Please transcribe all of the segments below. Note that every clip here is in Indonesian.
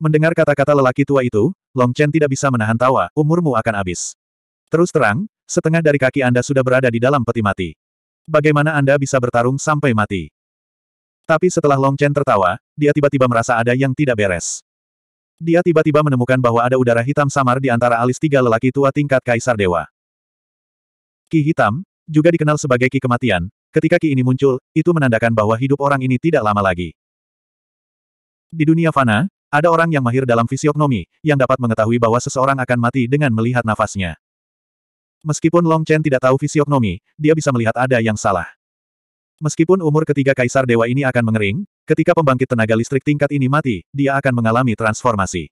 Mendengar kata-kata lelaki tua itu, Long Chen tidak bisa menahan tawa, umurmu akan habis. Terus terang, setengah dari kaki Anda sudah berada di dalam peti mati. Bagaimana Anda bisa bertarung sampai mati? Tapi setelah Long Chen tertawa, dia tiba-tiba merasa ada yang tidak beres. Dia tiba-tiba menemukan bahwa ada udara hitam samar di antara alis tiga lelaki tua tingkat Kaisar Dewa. Ki hitam, juga dikenal sebagai ki kematian, ketika ki ini muncul, itu menandakan bahwa hidup orang ini tidak lama lagi. Di dunia fana, ada orang yang mahir dalam fisiognomi, yang dapat mengetahui bahwa seseorang akan mati dengan melihat nafasnya. Meskipun Long Chen tidak tahu fisiognomi, dia bisa melihat ada yang salah. Meskipun umur ketiga kaisar dewa ini akan mengering, ketika pembangkit tenaga listrik tingkat ini mati, dia akan mengalami transformasi.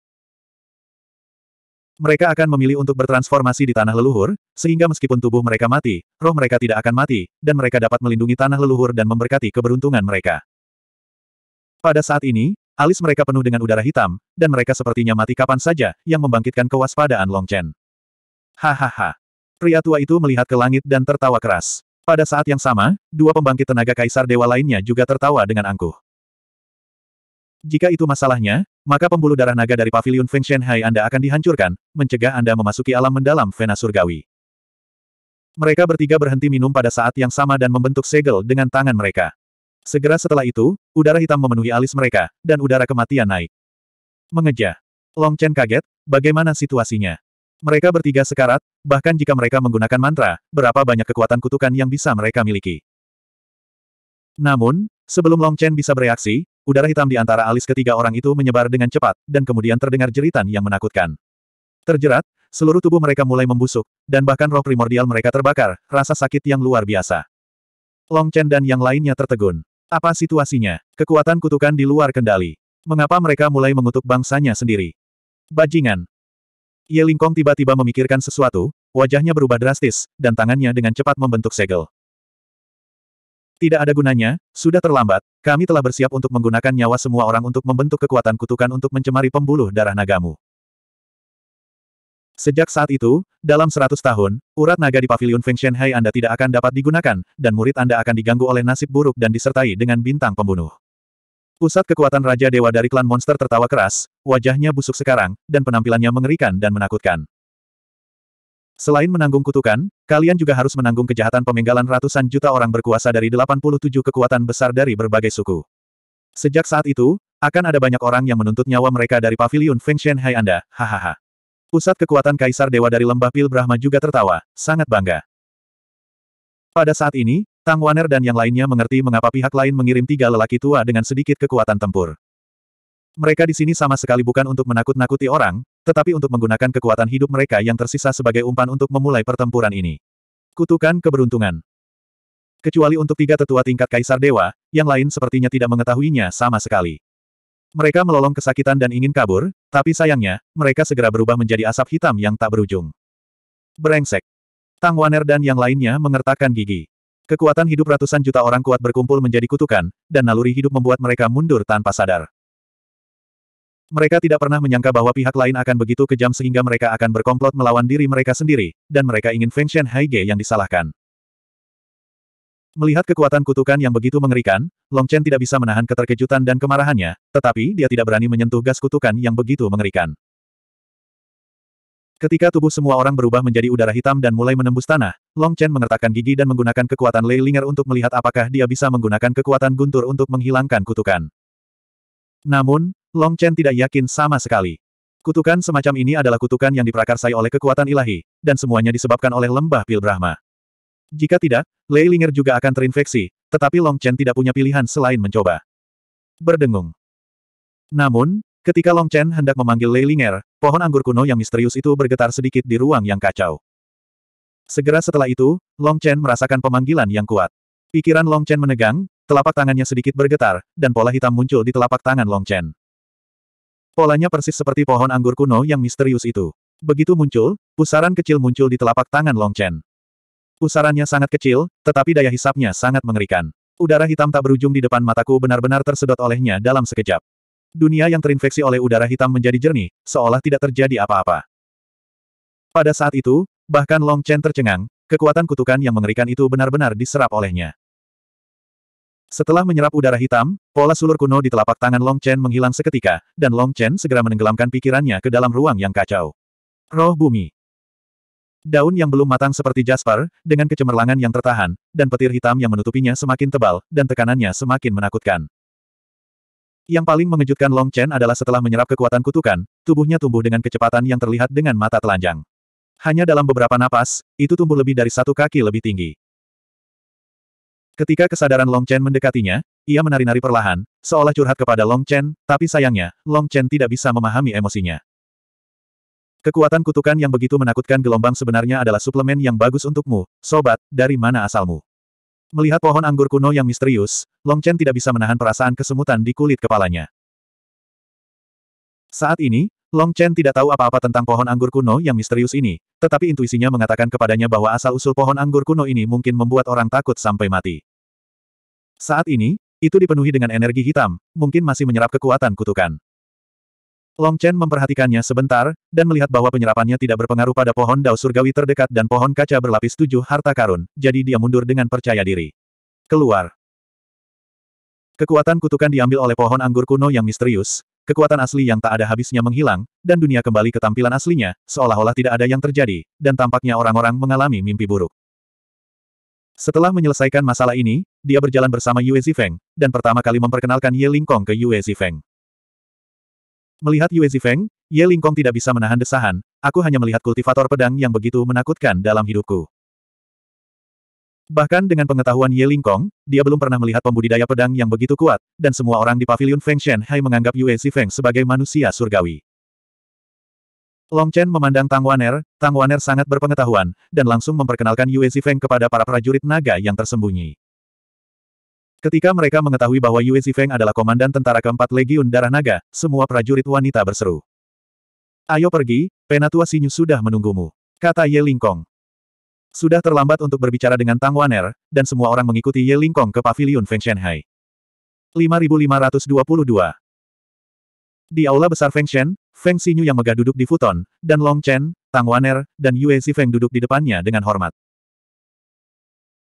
Mereka akan memilih untuk bertransformasi di tanah leluhur, sehingga meskipun tubuh mereka mati, roh mereka tidak akan mati, dan mereka dapat melindungi tanah leluhur dan memberkati keberuntungan mereka. Pada saat ini, Alis mereka penuh dengan udara hitam, dan mereka sepertinya mati kapan saja, yang membangkitkan kewaspadaan Long Chen. Hahaha. Pria tua itu melihat ke langit dan tertawa keras. Pada saat yang sama, dua pembangkit tenaga kaisar dewa lainnya juga tertawa dengan angkuh. Jika itu masalahnya, maka pembuluh darah naga dari pavilion Feng Shenhai Anda akan dihancurkan, mencegah Anda memasuki alam mendalam Vena Surgawi. Mereka bertiga berhenti minum pada saat yang sama dan membentuk segel dengan tangan mereka. Segera setelah itu, udara hitam memenuhi alis mereka, dan udara kematian naik. Mengeja. Long Chen kaget, bagaimana situasinya? Mereka bertiga sekarat, bahkan jika mereka menggunakan mantra, berapa banyak kekuatan kutukan yang bisa mereka miliki. Namun, sebelum Long Chen bisa bereaksi, udara hitam di antara alis ketiga orang itu menyebar dengan cepat, dan kemudian terdengar jeritan yang menakutkan. Terjerat, seluruh tubuh mereka mulai membusuk, dan bahkan roh primordial mereka terbakar, rasa sakit yang luar biasa. Long Chen dan yang lainnya tertegun. Apa situasinya? Kekuatan kutukan di luar kendali. Mengapa mereka mulai mengutuk bangsanya sendiri? Bajingan. Ye Lingkong tiba-tiba memikirkan sesuatu, wajahnya berubah drastis, dan tangannya dengan cepat membentuk segel. Tidak ada gunanya, sudah terlambat, kami telah bersiap untuk menggunakan nyawa semua orang untuk membentuk kekuatan kutukan untuk mencemari pembuluh darah nagamu. Sejak saat itu, dalam seratus tahun, urat naga di pavilion Feng Shenhai Anda tidak akan dapat digunakan, dan murid Anda akan diganggu oleh nasib buruk dan disertai dengan bintang pembunuh. Pusat kekuatan Raja Dewa dari klan monster tertawa keras, wajahnya busuk sekarang, dan penampilannya mengerikan dan menakutkan. Selain menanggung kutukan, kalian juga harus menanggung kejahatan pemenggalan ratusan juta orang berkuasa dari 87 kekuatan besar dari berbagai suku. Sejak saat itu, akan ada banyak orang yang menuntut nyawa mereka dari pavilion Feng Shenhai Anda, hahaha. Pusat kekuatan Kaisar Dewa dari Lembah Pil Brahma juga tertawa, sangat bangga. Pada saat ini, Tang Waner dan yang lainnya mengerti mengapa pihak lain mengirim tiga lelaki tua dengan sedikit kekuatan tempur. Mereka di sini sama sekali bukan untuk menakut-nakuti orang, tetapi untuk menggunakan kekuatan hidup mereka yang tersisa sebagai umpan untuk memulai pertempuran ini. Kutukan keberuntungan. Kecuali untuk tiga tetua tingkat Kaisar Dewa, yang lain sepertinya tidak mengetahuinya sama sekali. Mereka melolong kesakitan dan ingin kabur, tapi sayangnya, mereka segera berubah menjadi asap hitam yang tak berujung. Berengsek, Tang Waner dan yang lainnya mengertakkan gigi. Kekuatan hidup ratusan juta orang kuat berkumpul menjadi kutukan, dan naluri hidup membuat mereka mundur tanpa sadar. Mereka tidak pernah menyangka bahwa pihak lain akan begitu kejam sehingga mereka akan berkomplot melawan diri mereka sendiri, dan mereka ingin Feng Shen Haige yang disalahkan. Melihat kekuatan kutukan yang begitu mengerikan, Long Chen tidak bisa menahan keterkejutan dan kemarahannya, tetapi dia tidak berani menyentuh gas kutukan yang begitu mengerikan. Ketika tubuh semua orang berubah menjadi udara hitam dan mulai menembus tanah, Long Chen mengertakkan gigi dan menggunakan kekuatan Lei Linger untuk melihat apakah dia bisa menggunakan kekuatan guntur untuk menghilangkan kutukan. Namun, Long Chen tidak yakin sama sekali. Kutukan semacam ini adalah kutukan yang diprakarsai oleh kekuatan ilahi, dan semuanya disebabkan oleh lembah pil Brahma. Jika tidak, Lei Linger juga akan terinfeksi, tetapi Long Chen tidak punya pilihan selain mencoba. Berdengung. Namun, ketika Long Chen hendak memanggil Lei Linger, pohon anggur kuno yang misterius itu bergetar sedikit di ruang yang kacau. Segera setelah itu, Long Chen merasakan pemanggilan yang kuat. Pikiran Long Chen menegang, telapak tangannya sedikit bergetar, dan pola hitam muncul di telapak tangan Long Chen. Polanya persis seperti pohon anggur kuno yang misterius itu. Begitu muncul, pusaran kecil muncul di telapak tangan Long Chen. Pusarannya sangat kecil, tetapi daya hisapnya sangat mengerikan. Udara hitam tak berujung di depan mataku benar-benar tersedot olehnya dalam sekejap. Dunia yang terinfeksi oleh udara hitam menjadi jernih, seolah tidak terjadi apa-apa. Pada saat itu, bahkan Long Chen tercengang, kekuatan kutukan yang mengerikan itu benar-benar diserap olehnya. Setelah menyerap udara hitam, pola sulur kuno di telapak tangan Long Chen menghilang seketika, dan Long Chen segera menenggelamkan pikirannya ke dalam ruang yang kacau. Roh bumi. Daun yang belum matang seperti Jasper, dengan kecemerlangan yang tertahan, dan petir hitam yang menutupinya semakin tebal, dan tekanannya semakin menakutkan. Yang paling mengejutkan Long Chen adalah setelah menyerap kekuatan kutukan, tubuhnya tumbuh dengan kecepatan yang terlihat dengan mata telanjang. Hanya dalam beberapa napas, itu tumbuh lebih dari satu kaki lebih tinggi. Ketika kesadaran Long Chen mendekatinya, ia menari-nari perlahan, seolah curhat kepada Long Chen, tapi sayangnya, Long Chen tidak bisa memahami emosinya. Kekuatan kutukan yang begitu menakutkan gelombang sebenarnya adalah suplemen yang bagus untukmu, sobat, dari mana asalmu. Melihat pohon anggur kuno yang misterius, Long Chen tidak bisa menahan perasaan kesemutan di kulit kepalanya. Saat ini, Long Chen tidak tahu apa-apa tentang pohon anggur kuno yang misterius ini, tetapi intuisinya mengatakan kepadanya bahwa asal-usul pohon anggur kuno ini mungkin membuat orang takut sampai mati. Saat ini, itu dipenuhi dengan energi hitam, mungkin masih menyerap kekuatan kutukan. Long Chen memperhatikannya sebentar, dan melihat bahwa penyerapannya tidak berpengaruh pada pohon dao surgawi terdekat dan pohon kaca berlapis tujuh harta karun, jadi dia mundur dengan percaya diri. Keluar. Kekuatan kutukan diambil oleh pohon anggur kuno yang misterius, kekuatan asli yang tak ada habisnya menghilang, dan dunia kembali ke tampilan aslinya, seolah-olah tidak ada yang terjadi, dan tampaknya orang-orang mengalami mimpi buruk. Setelah menyelesaikan masalah ini, dia berjalan bersama Yue Zifeng, dan pertama kali memperkenalkan Ye Lingkong ke Yue Zifeng. Melihat Yue Zifeng, Ye Lingkong tidak bisa menahan desahan, aku hanya melihat kultivator pedang yang begitu menakutkan dalam hidupku. Bahkan dengan pengetahuan Ye Lingkong, dia belum pernah melihat pembudidaya pedang yang begitu kuat, dan semua orang di pavilion Feng Shen Hai menganggap Yue Zifeng sebagai manusia surgawi. Long Chen memandang Tang Waner, Tang Waner sangat berpengetahuan, dan langsung memperkenalkan Yue Zifeng kepada para prajurit naga yang tersembunyi. Ketika mereka mengetahui bahwa Yue Zifeng adalah komandan tentara keempat Legiun Darah Naga, semua prajurit wanita berseru. Ayo pergi, Penatua Sinyu sudah menunggumu. Kata Ye Lingkong. Sudah terlambat untuk berbicara dengan Tang Waner, dan semua orang mengikuti Ye Lingkong ke Paviliun Feng Shenhai. 5522 Di aula besar Feng Shen, Feng Xinyu yang megah duduk di futon, dan Long Chen, Tang Waner, dan Yue Zifeng duduk di depannya dengan hormat.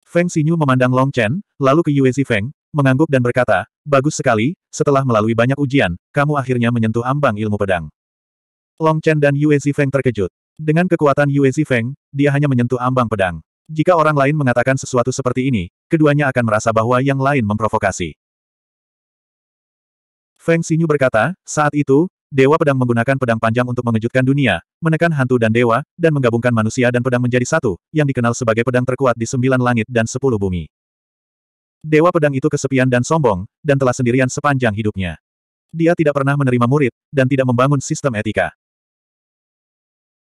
Feng Xinyu memandang Long Chen, lalu ke Yue Feng, mengangguk dan berkata, bagus sekali, setelah melalui banyak ujian, kamu akhirnya menyentuh ambang ilmu pedang. Long Chen dan Yue Feng terkejut. Dengan kekuatan Yue Feng, dia hanya menyentuh ambang pedang. Jika orang lain mengatakan sesuatu seperti ini, keduanya akan merasa bahwa yang lain memprovokasi. Feng Xinyu berkata, saat itu, Dewa Pedang menggunakan pedang panjang untuk mengejutkan dunia, menekan hantu dan dewa, dan menggabungkan manusia dan pedang menjadi satu, yang dikenal sebagai pedang terkuat di sembilan langit dan sepuluh bumi. Dewa Pedang itu kesepian dan sombong, dan telah sendirian sepanjang hidupnya. Dia tidak pernah menerima murid, dan tidak membangun sistem etika.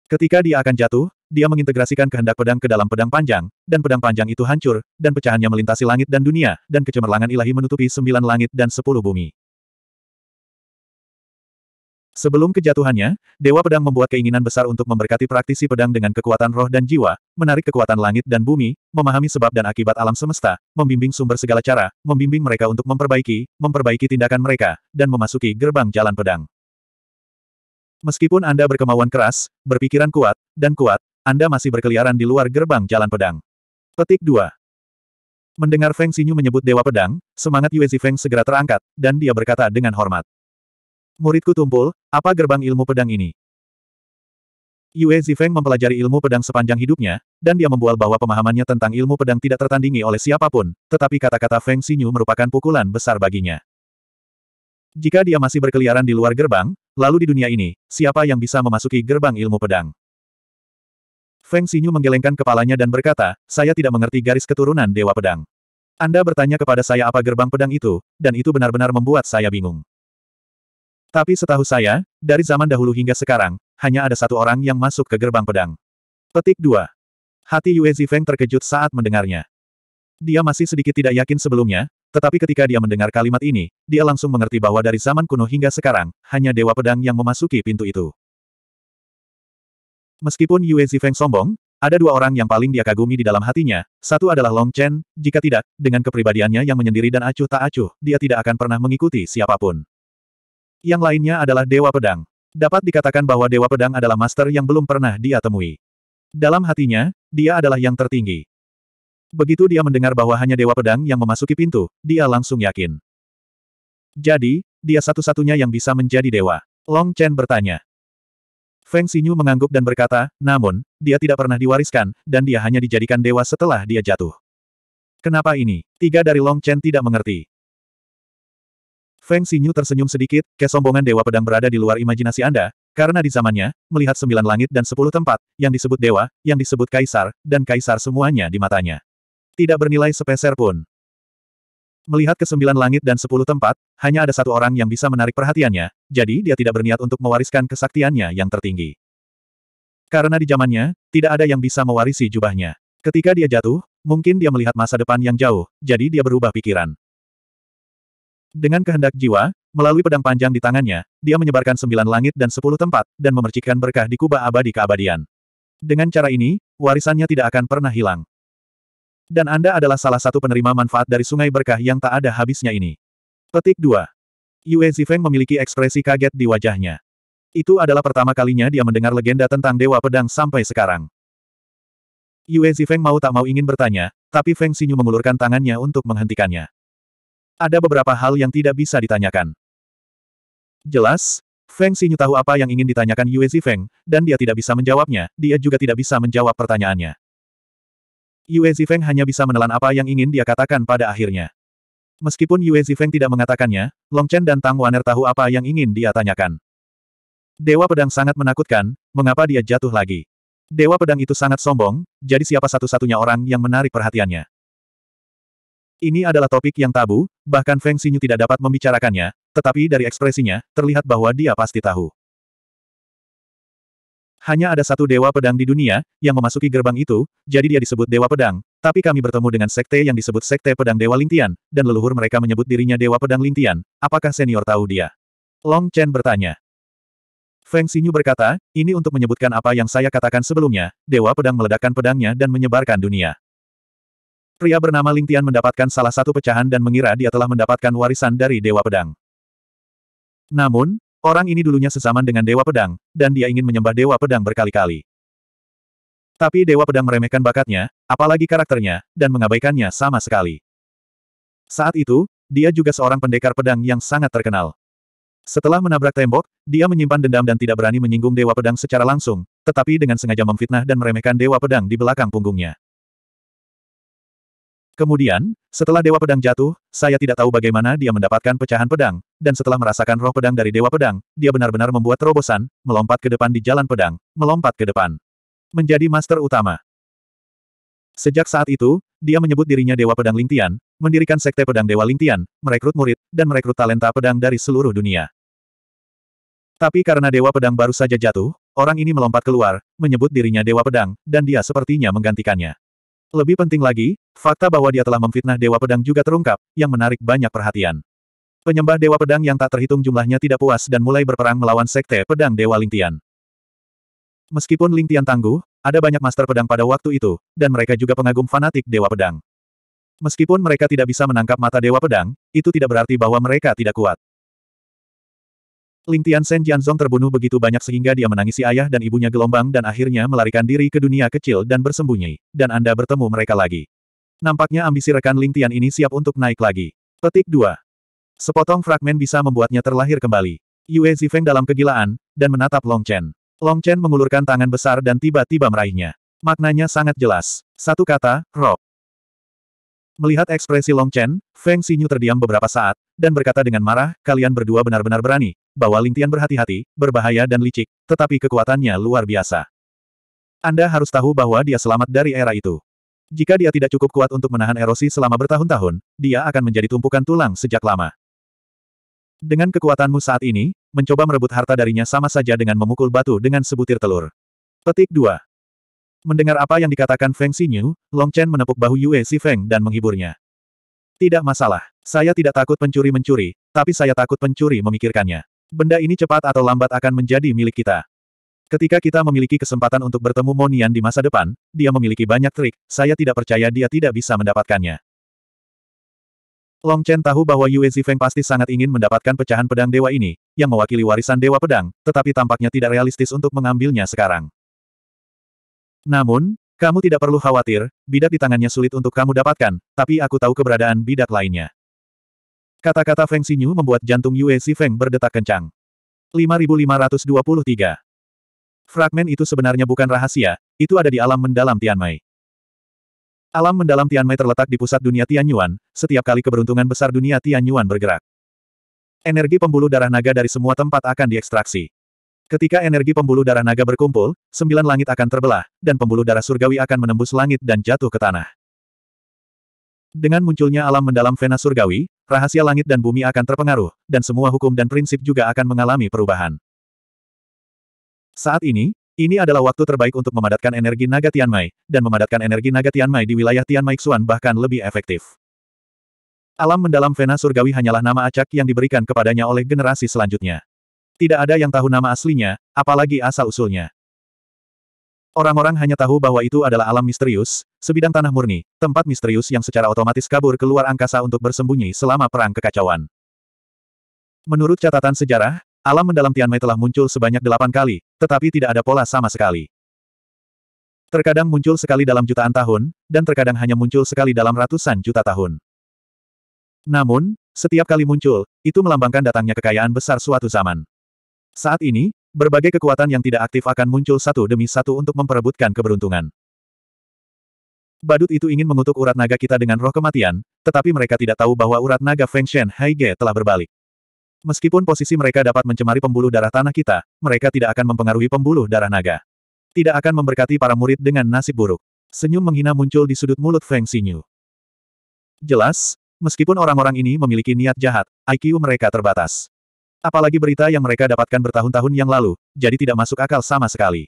Ketika dia akan jatuh, dia mengintegrasikan kehendak pedang ke dalam pedang panjang, dan pedang panjang itu hancur, dan pecahannya melintasi langit dan dunia, dan kecemerlangan ilahi menutupi sembilan langit dan sepuluh bumi. Sebelum kejatuhannya, Dewa Pedang membuat keinginan besar untuk memberkati praktisi pedang dengan kekuatan roh dan jiwa, menarik kekuatan langit dan bumi, memahami sebab dan akibat alam semesta, membimbing sumber segala cara, membimbing mereka untuk memperbaiki, memperbaiki tindakan mereka, dan memasuki gerbang jalan pedang. Meskipun Anda berkemauan keras, berpikiran kuat, dan kuat, Anda masih berkeliaran di luar gerbang jalan pedang. Petik 2. Mendengar Feng Xinyu menyebut Dewa Pedang, semangat Yue Zifeng segera terangkat, dan dia berkata dengan hormat. Muridku tumpul, apa gerbang ilmu pedang ini? Yue Zifeng mempelajari ilmu pedang sepanjang hidupnya, dan dia membual bahwa pemahamannya tentang ilmu pedang tidak tertandingi oleh siapapun, tetapi kata-kata Feng Xinyu merupakan pukulan besar baginya. Jika dia masih berkeliaran di luar gerbang, lalu di dunia ini, siapa yang bisa memasuki gerbang ilmu pedang? Feng Xinyu menggelengkan kepalanya dan berkata, saya tidak mengerti garis keturunan Dewa Pedang. Anda bertanya kepada saya apa gerbang pedang itu, dan itu benar-benar membuat saya bingung. Tapi setahu saya, dari zaman dahulu hingga sekarang, hanya ada satu orang yang masuk ke gerbang pedang. Petik 2. Hati Yue Zifeng terkejut saat mendengarnya. Dia masih sedikit tidak yakin sebelumnya, tetapi ketika dia mendengar kalimat ini, dia langsung mengerti bahwa dari zaman kuno hingga sekarang, hanya Dewa Pedang yang memasuki pintu itu. Meskipun Yue Zifeng sombong, ada dua orang yang paling dia kagumi di dalam hatinya, satu adalah Long Chen, jika tidak, dengan kepribadiannya yang menyendiri dan acuh tak acuh, dia tidak akan pernah mengikuti siapapun. Yang lainnya adalah Dewa Pedang. Dapat dikatakan bahwa Dewa Pedang adalah master yang belum pernah dia temui. Dalam hatinya, dia adalah yang tertinggi. Begitu dia mendengar bahwa hanya Dewa Pedang yang memasuki pintu, dia langsung yakin. Jadi, dia satu-satunya yang bisa menjadi dewa. Long Chen bertanya. Feng Xinyu mengangguk dan berkata, namun, dia tidak pernah diwariskan, dan dia hanya dijadikan dewa setelah dia jatuh. Kenapa ini? Tiga dari Long Chen tidak mengerti. Feng Xinyu tersenyum sedikit, kesombongan Dewa Pedang berada di luar imajinasi Anda, karena di zamannya, melihat sembilan langit dan sepuluh tempat, yang disebut dewa, yang disebut kaisar, dan kaisar semuanya di matanya. Tidak bernilai sepeser pun. Melihat ke sembilan langit dan sepuluh tempat, hanya ada satu orang yang bisa menarik perhatiannya, jadi dia tidak berniat untuk mewariskan kesaktiannya yang tertinggi. Karena di zamannya, tidak ada yang bisa mewarisi jubahnya. Ketika dia jatuh, mungkin dia melihat masa depan yang jauh, jadi dia berubah pikiran. Dengan kehendak jiwa, melalui pedang panjang di tangannya, dia menyebarkan sembilan langit dan sepuluh tempat, dan memercikkan berkah di kubah abadi keabadian. Dengan cara ini, warisannya tidak akan pernah hilang. Dan Anda adalah salah satu penerima manfaat dari sungai berkah yang tak ada habisnya ini. Petik 2. Yue Zifeng memiliki ekspresi kaget di wajahnya. Itu adalah pertama kalinya dia mendengar legenda tentang Dewa Pedang sampai sekarang. Yue Zifeng mau tak mau ingin bertanya, tapi Feng Xinyu mengulurkan tangannya untuk menghentikannya. Ada beberapa hal yang tidak bisa ditanyakan. Jelas, Feng Xinyu tahu apa yang ingin ditanyakan Yue Zifeng, dan dia tidak bisa menjawabnya, dia juga tidak bisa menjawab pertanyaannya. Yue Zifeng hanya bisa menelan apa yang ingin dia katakan pada akhirnya. Meskipun Yue Zifeng tidak mengatakannya, Long Chen dan Tang Waner tahu apa yang ingin dia tanyakan. Dewa pedang sangat menakutkan, mengapa dia jatuh lagi? Dewa pedang itu sangat sombong, jadi siapa satu-satunya orang yang menarik perhatiannya? Ini adalah topik yang tabu, bahkan Feng Xinyu tidak dapat membicarakannya, tetapi dari ekspresinya, terlihat bahwa dia pasti tahu. Hanya ada satu dewa pedang di dunia, yang memasuki gerbang itu, jadi dia disebut dewa pedang, tapi kami bertemu dengan sekte yang disebut sekte pedang dewa lintian, dan leluhur mereka menyebut dirinya dewa pedang lintian. apakah senior tahu dia? Long Chen bertanya. Feng Xinyu berkata, ini untuk menyebutkan apa yang saya katakan sebelumnya, dewa pedang meledakkan pedangnya dan menyebarkan dunia. Pria bernama Ling Tian mendapatkan salah satu pecahan dan mengira dia telah mendapatkan warisan dari Dewa Pedang. Namun, orang ini dulunya sesaman dengan Dewa Pedang, dan dia ingin menyembah Dewa Pedang berkali-kali. Tapi Dewa Pedang meremehkan bakatnya, apalagi karakternya, dan mengabaikannya sama sekali. Saat itu, dia juga seorang pendekar pedang yang sangat terkenal. Setelah menabrak tembok, dia menyimpan dendam dan tidak berani menyinggung Dewa Pedang secara langsung, tetapi dengan sengaja memfitnah dan meremehkan Dewa Pedang di belakang punggungnya. Kemudian, setelah Dewa Pedang jatuh, saya tidak tahu bagaimana dia mendapatkan pecahan pedang, dan setelah merasakan roh pedang dari Dewa Pedang, dia benar-benar membuat terobosan, melompat ke depan di jalan pedang, melompat ke depan. Menjadi master utama. Sejak saat itu, dia menyebut dirinya Dewa Pedang Lingtian, mendirikan Sekte Pedang Dewa Lingtian, merekrut murid, dan merekrut talenta pedang dari seluruh dunia. Tapi karena Dewa Pedang baru saja jatuh, orang ini melompat keluar, menyebut dirinya Dewa Pedang, dan dia sepertinya menggantikannya. Lebih penting lagi, fakta bahwa dia telah memfitnah Dewa Pedang juga terungkap, yang menarik banyak perhatian. Penyembah Dewa Pedang yang tak terhitung jumlahnya tidak puas dan mulai berperang melawan Sekte Pedang Dewa Lingtian. Meskipun Lingtian tangguh, ada banyak master pedang pada waktu itu, dan mereka juga pengagum fanatik Dewa Pedang. Meskipun mereka tidak bisa menangkap mata Dewa Pedang, itu tidak berarti bahwa mereka tidak kuat. Ling Tian Sen Jianzong terbunuh begitu banyak sehingga dia menangisi ayah dan ibunya gelombang dan akhirnya melarikan diri ke dunia kecil dan bersembunyi, dan Anda bertemu mereka lagi. Nampaknya ambisi rekan Ling Tian ini siap untuk naik lagi. Petik 2. Sepotong fragmen bisa membuatnya terlahir kembali. Yue Zifeng dalam kegilaan, dan menatap Long Chen. Long Chen mengulurkan tangan besar dan tiba-tiba meraihnya. Maknanya sangat jelas. Satu kata, rob. Melihat ekspresi Long Chen, Feng Xinyu terdiam beberapa saat, dan berkata dengan marah, kalian berdua benar-benar berani, bahwa Lingtian berhati-hati, berbahaya dan licik, tetapi kekuatannya luar biasa. Anda harus tahu bahwa dia selamat dari era itu. Jika dia tidak cukup kuat untuk menahan erosi selama bertahun-tahun, dia akan menjadi tumpukan tulang sejak lama. Dengan kekuatanmu saat ini, mencoba merebut harta darinya sama saja dengan memukul batu dengan sebutir telur. Petik 2. Mendengar apa yang dikatakan Feng Xinyu, Long Chen menepuk bahu Yue Si Feng dan menghiburnya. Tidak masalah, saya tidak takut pencuri mencuri, tapi saya takut pencuri memikirkannya. Benda ini cepat atau lambat akan menjadi milik kita. Ketika kita memiliki kesempatan untuk bertemu Monian di masa depan, dia memiliki banyak trik, saya tidak percaya dia tidak bisa mendapatkannya. Long Chen tahu bahwa Yue Zifeng pasti sangat ingin mendapatkan pecahan pedang dewa ini, yang mewakili warisan dewa pedang, tetapi tampaknya tidak realistis untuk mengambilnya sekarang. Namun, kamu tidak perlu khawatir, bidak di tangannya sulit untuk kamu dapatkan, tapi aku tahu keberadaan bidak lainnya. Kata-kata Feng Xinyu membuat jantung Yue Si Feng berdetak kencang. 5523. Fragmen itu sebenarnya bukan rahasia, itu ada di alam mendalam Tianmai. Alam mendalam Tianmai terletak di pusat dunia Tianyuan, setiap kali keberuntungan besar dunia Tianyuan bergerak. Energi pembuluh darah naga dari semua tempat akan diekstraksi. Ketika energi pembuluh darah naga berkumpul, sembilan langit akan terbelah, dan pembuluh darah surgawi akan menembus langit dan jatuh ke tanah. Dengan munculnya alam mendalam Vena Surgawi, rahasia langit dan bumi akan terpengaruh, dan semua hukum dan prinsip juga akan mengalami perubahan. Saat ini, ini adalah waktu terbaik untuk memadatkan energi naga Tianmai, dan memadatkan energi naga Tianmai di wilayah Tianmai Xuan bahkan lebih efektif. Alam mendalam Vena Surgawi hanyalah nama acak yang diberikan kepadanya oleh generasi selanjutnya. Tidak ada yang tahu nama aslinya, apalagi asal-usulnya. Orang-orang hanya tahu bahwa itu adalah alam misterius, sebidang tanah murni, tempat misterius yang secara otomatis kabur keluar angkasa untuk bersembunyi selama perang kekacauan. Menurut catatan sejarah, alam mendalam Tianmei telah muncul sebanyak delapan kali, tetapi tidak ada pola sama sekali. Terkadang muncul sekali dalam jutaan tahun, dan terkadang hanya muncul sekali dalam ratusan juta tahun. Namun, setiap kali muncul, itu melambangkan datangnya kekayaan besar suatu zaman. Saat ini, Berbagai kekuatan yang tidak aktif akan muncul satu demi satu untuk memperebutkan keberuntungan. Badut itu ingin mengutuk urat naga kita dengan roh kematian, tetapi mereka tidak tahu bahwa urat naga Feng Shen Hai Ge telah berbalik. Meskipun posisi mereka dapat mencemari pembuluh darah tanah kita, mereka tidak akan mempengaruhi pembuluh darah naga. Tidak akan memberkati para murid dengan nasib buruk. Senyum menghina muncul di sudut mulut Feng Xinyu. Jelas, meskipun orang-orang ini memiliki niat jahat, IQ mereka terbatas. Apalagi berita yang mereka dapatkan bertahun-tahun yang lalu, jadi tidak masuk akal sama sekali.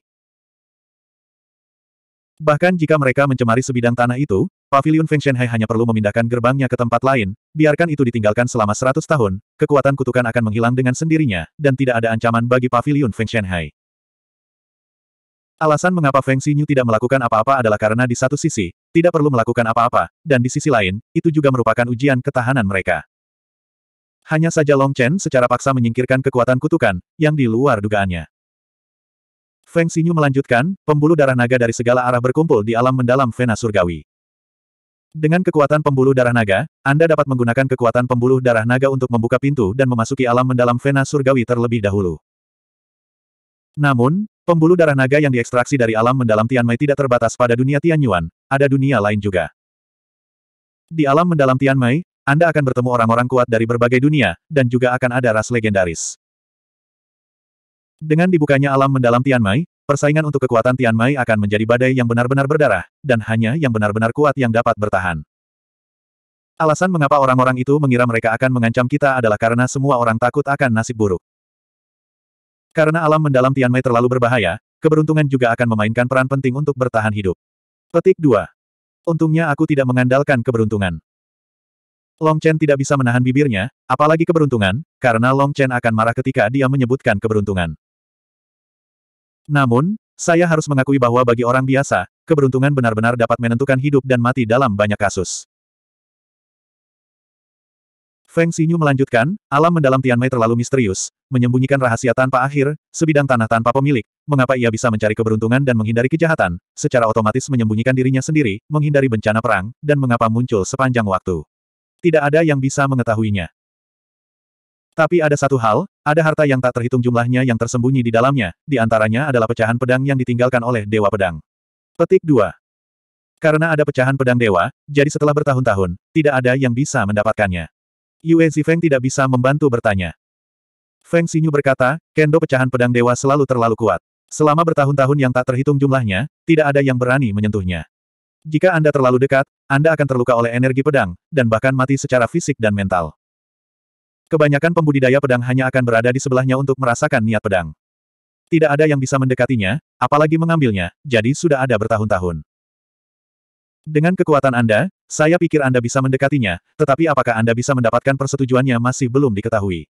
Bahkan jika mereka mencemari sebidang tanah itu, Pavilion Feng Shenhai hanya perlu memindahkan gerbangnya ke tempat lain, biarkan itu ditinggalkan selama 100 tahun, kekuatan kutukan akan menghilang dengan sendirinya, dan tidak ada ancaman bagi Pavilion Feng Shenhai. Alasan mengapa Feng Xinyu tidak melakukan apa-apa adalah karena di satu sisi, tidak perlu melakukan apa-apa, dan di sisi lain, itu juga merupakan ujian ketahanan mereka. Hanya saja Long Chen secara paksa menyingkirkan kekuatan kutukan, yang di luar dugaannya. Feng Xinyu melanjutkan, pembuluh darah naga dari segala arah berkumpul di alam mendalam Vena Surgawi. Dengan kekuatan pembuluh darah naga, Anda dapat menggunakan kekuatan pembuluh darah naga untuk membuka pintu dan memasuki alam mendalam Vena Surgawi terlebih dahulu. Namun, pembuluh darah naga yang diekstraksi dari alam mendalam Tianmei tidak terbatas pada dunia Tianyuan, ada dunia lain juga. Di alam mendalam Tianmei, anda akan bertemu orang-orang kuat dari berbagai dunia, dan juga akan ada ras legendaris. Dengan dibukanya alam mendalam Tianmai, persaingan untuk kekuatan Tianmai akan menjadi badai yang benar-benar berdarah, dan hanya yang benar-benar kuat yang dapat bertahan. Alasan mengapa orang-orang itu mengira mereka akan mengancam kita adalah karena semua orang takut akan nasib buruk. Karena alam mendalam Tianmai terlalu berbahaya, keberuntungan juga akan memainkan peran penting untuk bertahan hidup. Petik 2. Untungnya aku tidak mengandalkan keberuntungan. Long Chen tidak bisa menahan bibirnya, apalagi keberuntungan, karena Long Chen akan marah ketika dia menyebutkan keberuntungan. Namun, saya harus mengakui bahwa bagi orang biasa, keberuntungan benar-benar dapat menentukan hidup dan mati dalam banyak kasus. Feng Xinyu melanjutkan, alam mendalam Tianmei terlalu misterius, menyembunyikan rahasia tanpa akhir, sebidang tanah tanpa pemilik, mengapa ia bisa mencari keberuntungan dan menghindari kejahatan, secara otomatis menyembunyikan dirinya sendiri, menghindari bencana perang, dan mengapa muncul sepanjang waktu tidak ada yang bisa mengetahuinya. Tapi ada satu hal, ada harta yang tak terhitung jumlahnya yang tersembunyi di dalamnya, di antaranya adalah pecahan pedang yang ditinggalkan oleh Dewa Pedang. Petik 2. Karena ada pecahan pedang dewa, jadi setelah bertahun-tahun, tidak ada yang bisa mendapatkannya. Yue Zifeng tidak bisa membantu bertanya. Feng Xinyu berkata, kendo pecahan pedang dewa selalu terlalu kuat. Selama bertahun-tahun yang tak terhitung jumlahnya, tidak ada yang berani menyentuhnya. Jika Anda terlalu dekat, Anda akan terluka oleh energi pedang, dan bahkan mati secara fisik dan mental. Kebanyakan pembudidaya pedang hanya akan berada di sebelahnya untuk merasakan niat pedang. Tidak ada yang bisa mendekatinya, apalagi mengambilnya, jadi sudah ada bertahun-tahun. Dengan kekuatan Anda, saya pikir Anda bisa mendekatinya, tetapi apakah Anda bisa mendapatkan persetujuannya masih belum diketahui.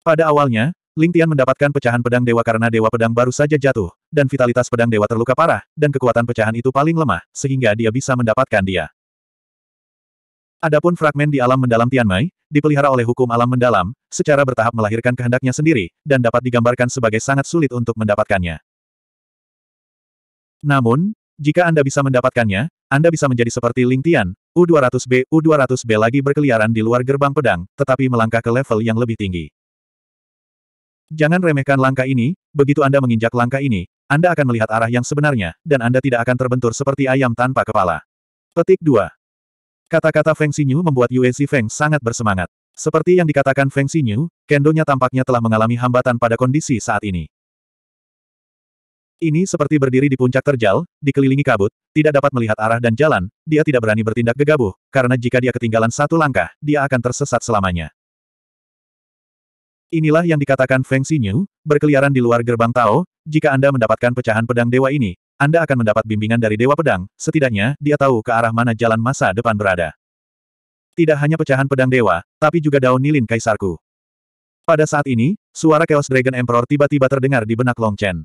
Pada awalnya, Ling Tian mendapatkan pecahan pedang dewa karena dewa pedang baru saja jatuh, dan vitalitas pedang dewa terluka parah, dan kekuatan pecahan itu paling lemah, sehingga dia bisa mendapatkan dia. Adapun fragmen di alam mendalam Tian Mai, dipelihara oleh hukum alam mendalam, secara bertahap melahirkan kehendaknya sendiri, dan dapat digambarkan sebagai sangat sulit untuk mendapatkannya. Namun, jika Anda bisa mendapatkannya, Anda bisa menjadi seperti Ling Tian, U200B, U200B lagi berkeliaran di luar gerbang pedang, tetapi melangkah ke level yang lebih tinggi. Jangan remehkan langkah ini, begitu Anda menginjak langkah ini, Anda akan melihat arah yang sebenarnya, dan Anda tidak akan terbentur seperti ayam tanpa kepala. Petik 2. Kata-kata Feng Xinyu membuat Yue Feng sangat bersemangat. Seperti yang dikatakan Feng Xinyu, kendonya tampaknya telah mengalami hambatan pada kondisi saat ini. Ini seperti berdiri di puncak terjal, dikelilingi kabut, tidak dapat melihat arah dan jalan, dia tidak berani bertindak gegabah, karena jika dia ketinggalan satu langkah, dia akan tersesat selamanya. Inilah yang dikatakan Feng Xinyu, berkeliaran di luar gerbang Tao, jika Anda mendapatkan pecahan pedang dewa ini, Anda akan mendapat bimbingan dari Dewa Pedang, setidaknya, dia tahu ke arah mana jalan masa depan berada. Tidak hanya pecahan pedang dewa, tapi juga daun nilin kaisarku. Pada saat ini, suara Chaos Dragon Emperor tiba-tiba terdengar di benak Long Chen.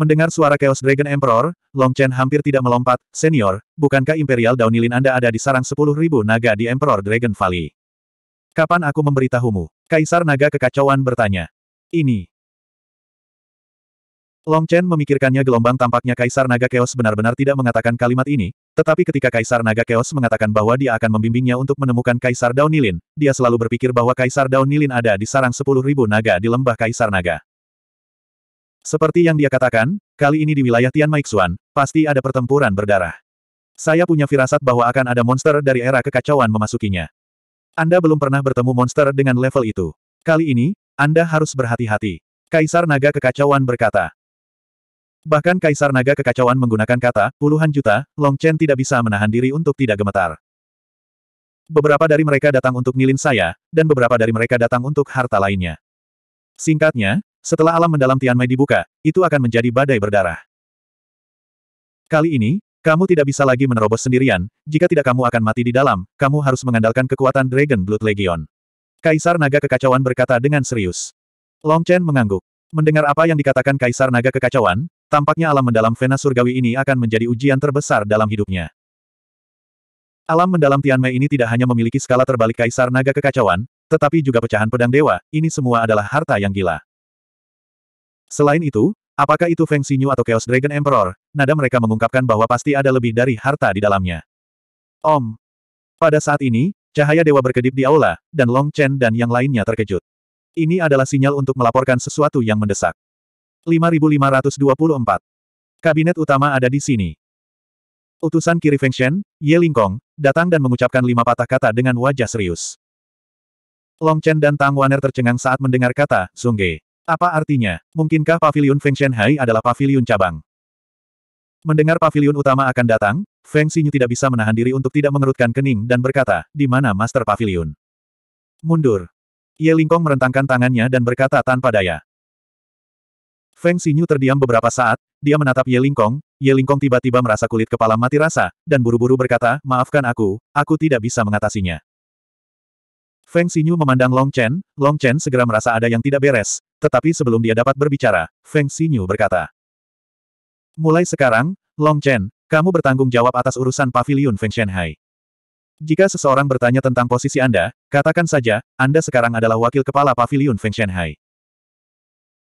Mendengar suara Chaos Dragon Emperor, Long Chen hampir tidak melompat, Senior, bukankah Imperial Daunilin Anda ada di sarang 10.000 naga di Emperor Dragon Valley? Kapan aku memberitahumu? Kaisar Naga Kekacauan bertanya. Ini. Long Chen memikirkannya gelombang tampaknya Kaisar Naga Chaos benar-benar tidak mengatakan kalimat ini, tetapi ketika Kaisar Naga Chaos mengatakan bahwa dia akan membimbingnya untuk menemukan Kaisar Daun Nilin, dia selalu berpikir bahwa Kaisar Daun Nilin ada di sarang 10.000 naga di lembah Kaisar Naga. Seperti yang dia katakan, kali ini di wilayah Tian Maixuan, pasti ada pertempuran berdarah. Saya punya firasat bahwa akan ada monster dari era kekacauan memasukinya. Anda belum pernah bertemu monster dengan level itu. Kali ini, Anda harus berhati-hati. Kaisar Naga Kekacauan berkata. Bahkan Kaisar Naga Kekacauan menggunakan kata, puluhan juta, Long Chen tidak bisa menahan diri untuk tidak gemetar. Beberapa dari mereka datang untuk nilin saya, dan beberapa dari mereka datang untuk harta lainnya. Singkatnya, setelah alam mendalam Tian Tianmei dibuka, itu akan menjadi badai berdarah. Kali ini, kamu tidak bisa lagi menerobos sendirian, jika tidak kamu akan mati di dalam, kamu harus mengandalkan kekuatan Dragon Blood Legion. Kaisar Naga Kekacauan berkata dengan serius. Long Chen mengangguk. Mendengar apa yang dikatakan Kaisar Naga Kekacauan, tampaknya alam mendalam Vena Surgawi ini akan menjadi ujian terbesar dalam hidupnya. Alam mendalam Tianmei ini tidak hanya memiliki skala terbalik Kaisar Naga Kekacauan, tetapi juga pecahan pedang dewa, ini semua adalah harta yang gila. Selain itu, Apakah itu Feng Xinyu atau Chaos Dragon Emperor, nada mereka mengungkapkan bahwa pasti ada lebih dari harta di dalamnya. Om. Pada saat ini, cahaya dewa berkedip di aula, dan Long Chen dan yang lainnya terkejut. Ini adalah sinyal untuk melaporkan sesuatu yang mendesak. 5524. Kabinet utama ada di sini. Utusan kiri Feng Shen, Ye Lingkong, datang dan mengucapkan lima patah kata dengan wajah serius. Long Chen dan Tang Waner tercengang saat mendengar kata, Sungge. Apa artinya? Mungkinkah pavilion Feng Shenhai adalah pavilion cabang? Mendengar pavilion utama akan datang, Feng Xinyu tidak bisa menahan diri untuk tidak mengerutkan kening dan berkata, di mana Master Pavilion? Mundur. Ye Lingkong merentangkan tangannya dan berkata tanpa daya. Feng Xinyu terdiam beberapa saat, dia menatap Ye Lingkong, Ye Lingkong tiba-tiba merasa kulit kepala mati rasa, dan buru-buru berkata, maafkan aku, aku tidak bisa mengatasinya. Feng Xinyu memandang Long Chen, Long Chen segera merasa ada yang tidak beres, tetapi sebelum dia dapat berbicara, Feng Xinyu berkata. Mulai sekarang, Long Chen, kamu bertanggung jawab atas urusan pavilion Feng Shenhai. Jika seseorang bertanya tentang posisi Anda, katakan saja, Anda sekarang adalah wakil kepala pavilion Feng Shenhai.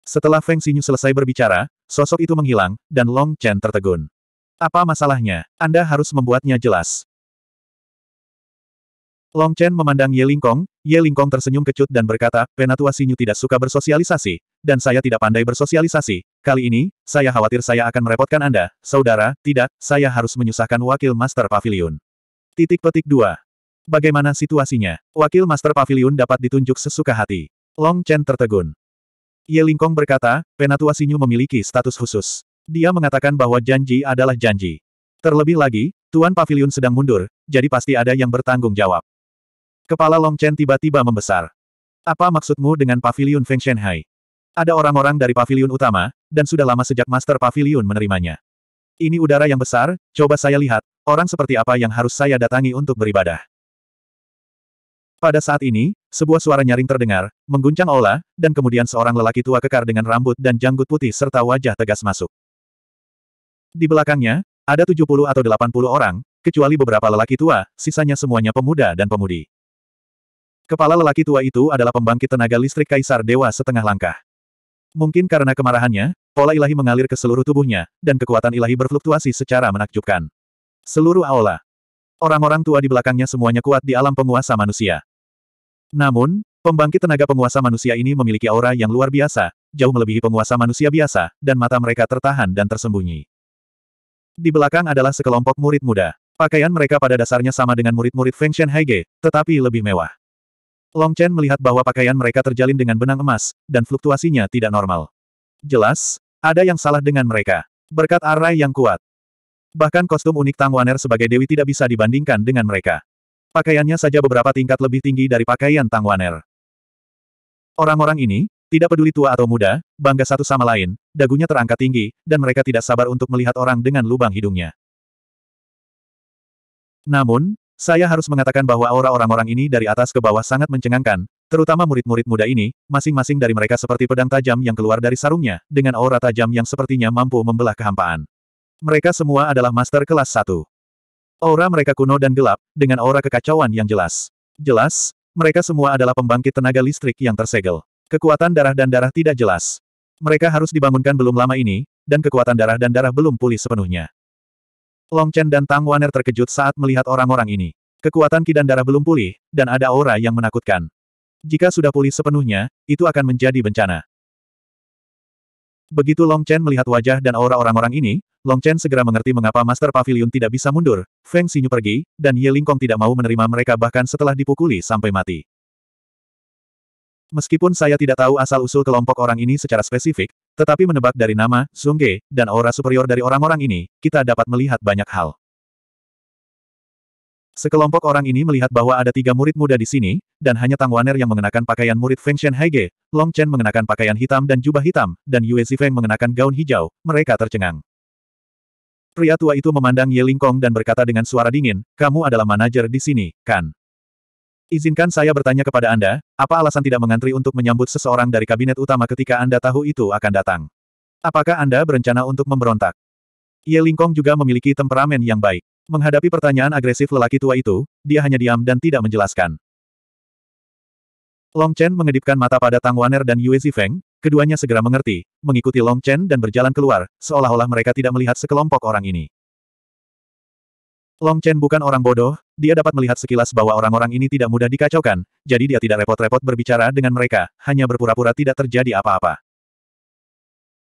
Setelah Feng Xinyu selesai berbicara, sosok itu menghilang, dan Long Chen tertegun. Apa masalahnya? Anda harus membuatnya jelas. Long Chen memandang Ye Lingkong, Ye Lingkong tersenyum kecut dan berkata, Penatua Sinyu tidak suka bersosialisasi, dan saya tidak pandai bersosialisasi. Kali ini, saya khawatir saya akan merepotkan Anda, saudara, tidak, saya harus menyusahkan Wakil Master Pavilion. Titik petik 2. Bagaimana situasinya? Wakil Master Pavilion dapat ditunjuk sesuka hati. Long Chen tertegun. Ye Lingkong berkata, Penatua Sinyu memiliki status khusus. Dia mengatakan bahwa janji adalah janji. Terlebih lagi, Tuan Pavilion sedang mundur, jadi pasti ada yang bertanggung jawab. Kepala Long Chen tiba-tiba membesar. Apa maksudmu dengan Paviliun Feng Shenhai? Ada orang-orang dari paviliun utama, dan sudah lama sejak Master Paviliun menerimanya. Ini udara yang besar, coba saya lihat, orang seperti apa yang harus saya datangi untuk beribadah. Pada saat ini, sebuah suara nyaring terdengar, mengguncang Ola, dan kemudian seorang lelaki tua kekar dengan rambut dan janggut putih serta wajah tegas masuk. Di belakangnya, ada 70 atau 80 orang, kecuali beberapa lelaki tua, sisanya semuanya pemuda dan pemudi. Kepala lelaki tua itu adalah pembangkit tenaga listrik Kaisar Dewa setengah langkah. Mungkin karena kemarahannya, pola ilahi mengalir ke seluruh tubuhnya, dan kekuatan ilahi berfluktuasi secara menakjubkan. Seluruh aula. Orang-orang tua di belakangnya semuanya kuat di alam penguasa manusia. Namun, pembangkit tenaga penguasa manusia ini memiliki aura yang luar biasa, jauh melebihi penguasa manusia biasa, dan mata mereka tertahan dan tersembunyi. Di belakang adalah sekelompok murid muda. Pakaian mereka pada dasarnya sama dengan murid-murid Feng Shen Haige, tetapi lebih mewah. Long Chen melihat bahwa pakaian mereka terjalin dengan benang emas, dan fluktuasinya tidak normal. Jelas, ada yang salah dengan mereka. Berkat arai yang kuat. Bahkan kostum unik Tang Waner sebagai dewi tidak bisa dibandingkan dengan mereka. Pakaiannya saja beberapa tingkat lebih tinggi dari pakaian Tang Waner. Orang-orang ini, tidak peduli tua atau muda, bangga satu sama lain, dagunya terangkat tinggi, dan mereka tidak sabar untuk melihat orang dengan lubang hidungnya. Namun, saya harus mengatakan bahwa aura orang-orang ini dari atas ke bawah sangat mencengangkan, terutama murid-murid muda ini, masing-masing dari mereka seperti pedang tajam yang keluar dari sarungnya, dengan aura tajam yang sepertinya mampu membelah kehampaan. Mereka semua adalah master kelas satu. Aura mereka kuno dan gelap, dengan aura kekacauan yang jelas. Jelas, mereka semua adalah pembangkit tenaga listrik yang tersegel. Kekuatan darah dan darah tidak jelas. Mereka harus dibangunkan belum lama ini, dan kekuatan darah dan darah belum pulih sepenuhnya. Long Chen dan Tang Waner terkejut saat melihat orang-orang ini. Kekuatan kidan darah belum pulih, dan ada aura yang menakutkan. Jika sudah pulih sepenuhnya, itu akan menjadi bencana. Begitu Long Chen melihat wajah dan aura orang-orang ini, Long Chen segera mengerti mengapa Master Pavilion tidak bisa mundur, Feng Xinyu pergi, dan Ye Lingkong tidak mau menerima mereka bahkan setelah dipukuli sampai mati. Meskipun saya tidak tahu asal-usul kelompok orang ini secara spesifik, tetapi menebak dari nama, Sungge, dan aura superior dari orang-orang ini, kita dapat melihat banyak hal. Sekelompok orang ini melihat bahwa ada tiga murid muda di sini, dan hanya Tang Waner yang mengenakan pakaian murid Feng Shen Haige, Long Chen mengenakan pakaian hitam dan jubah hitam, dan Yue Zifeng mengenakan gaun hijau, mereka tercengang. Pria tua itu memandang Ye Kong dan berkata dengan suara dingin, kamu adalah manajer di sini, kan? Izinkan saya bertanya kepada Anda, apa alasan tidak mengantri untuk menyambut seseorang dari kabinet utama ketika Anda tahu itu akan datang? Apakah Anda berencana untuk memberontak? Ye Lingkong juga memiliki temperamen yang baik. Menghadapi pertanyaan agresif lelaki tua itu, dia hanya diam dan tidak menjelaskan. Long Chen mengedipkan mata pada Tang Waner dan Yue Zifeng, keduanya segera mengerti, mengikuti Long Chen dan berjalan keluar, seolah-olah mereka tidak melihat sekelompok orang ini. Long Chen bukan orang bodoh, dia dapat melihat sekilas bahwa orang-orang ini tidak mudah dikacaukan, jadi dia tidak repot-repot berbicara dengan mereka, hanya berpura-pura tidak terjadi apa-apa.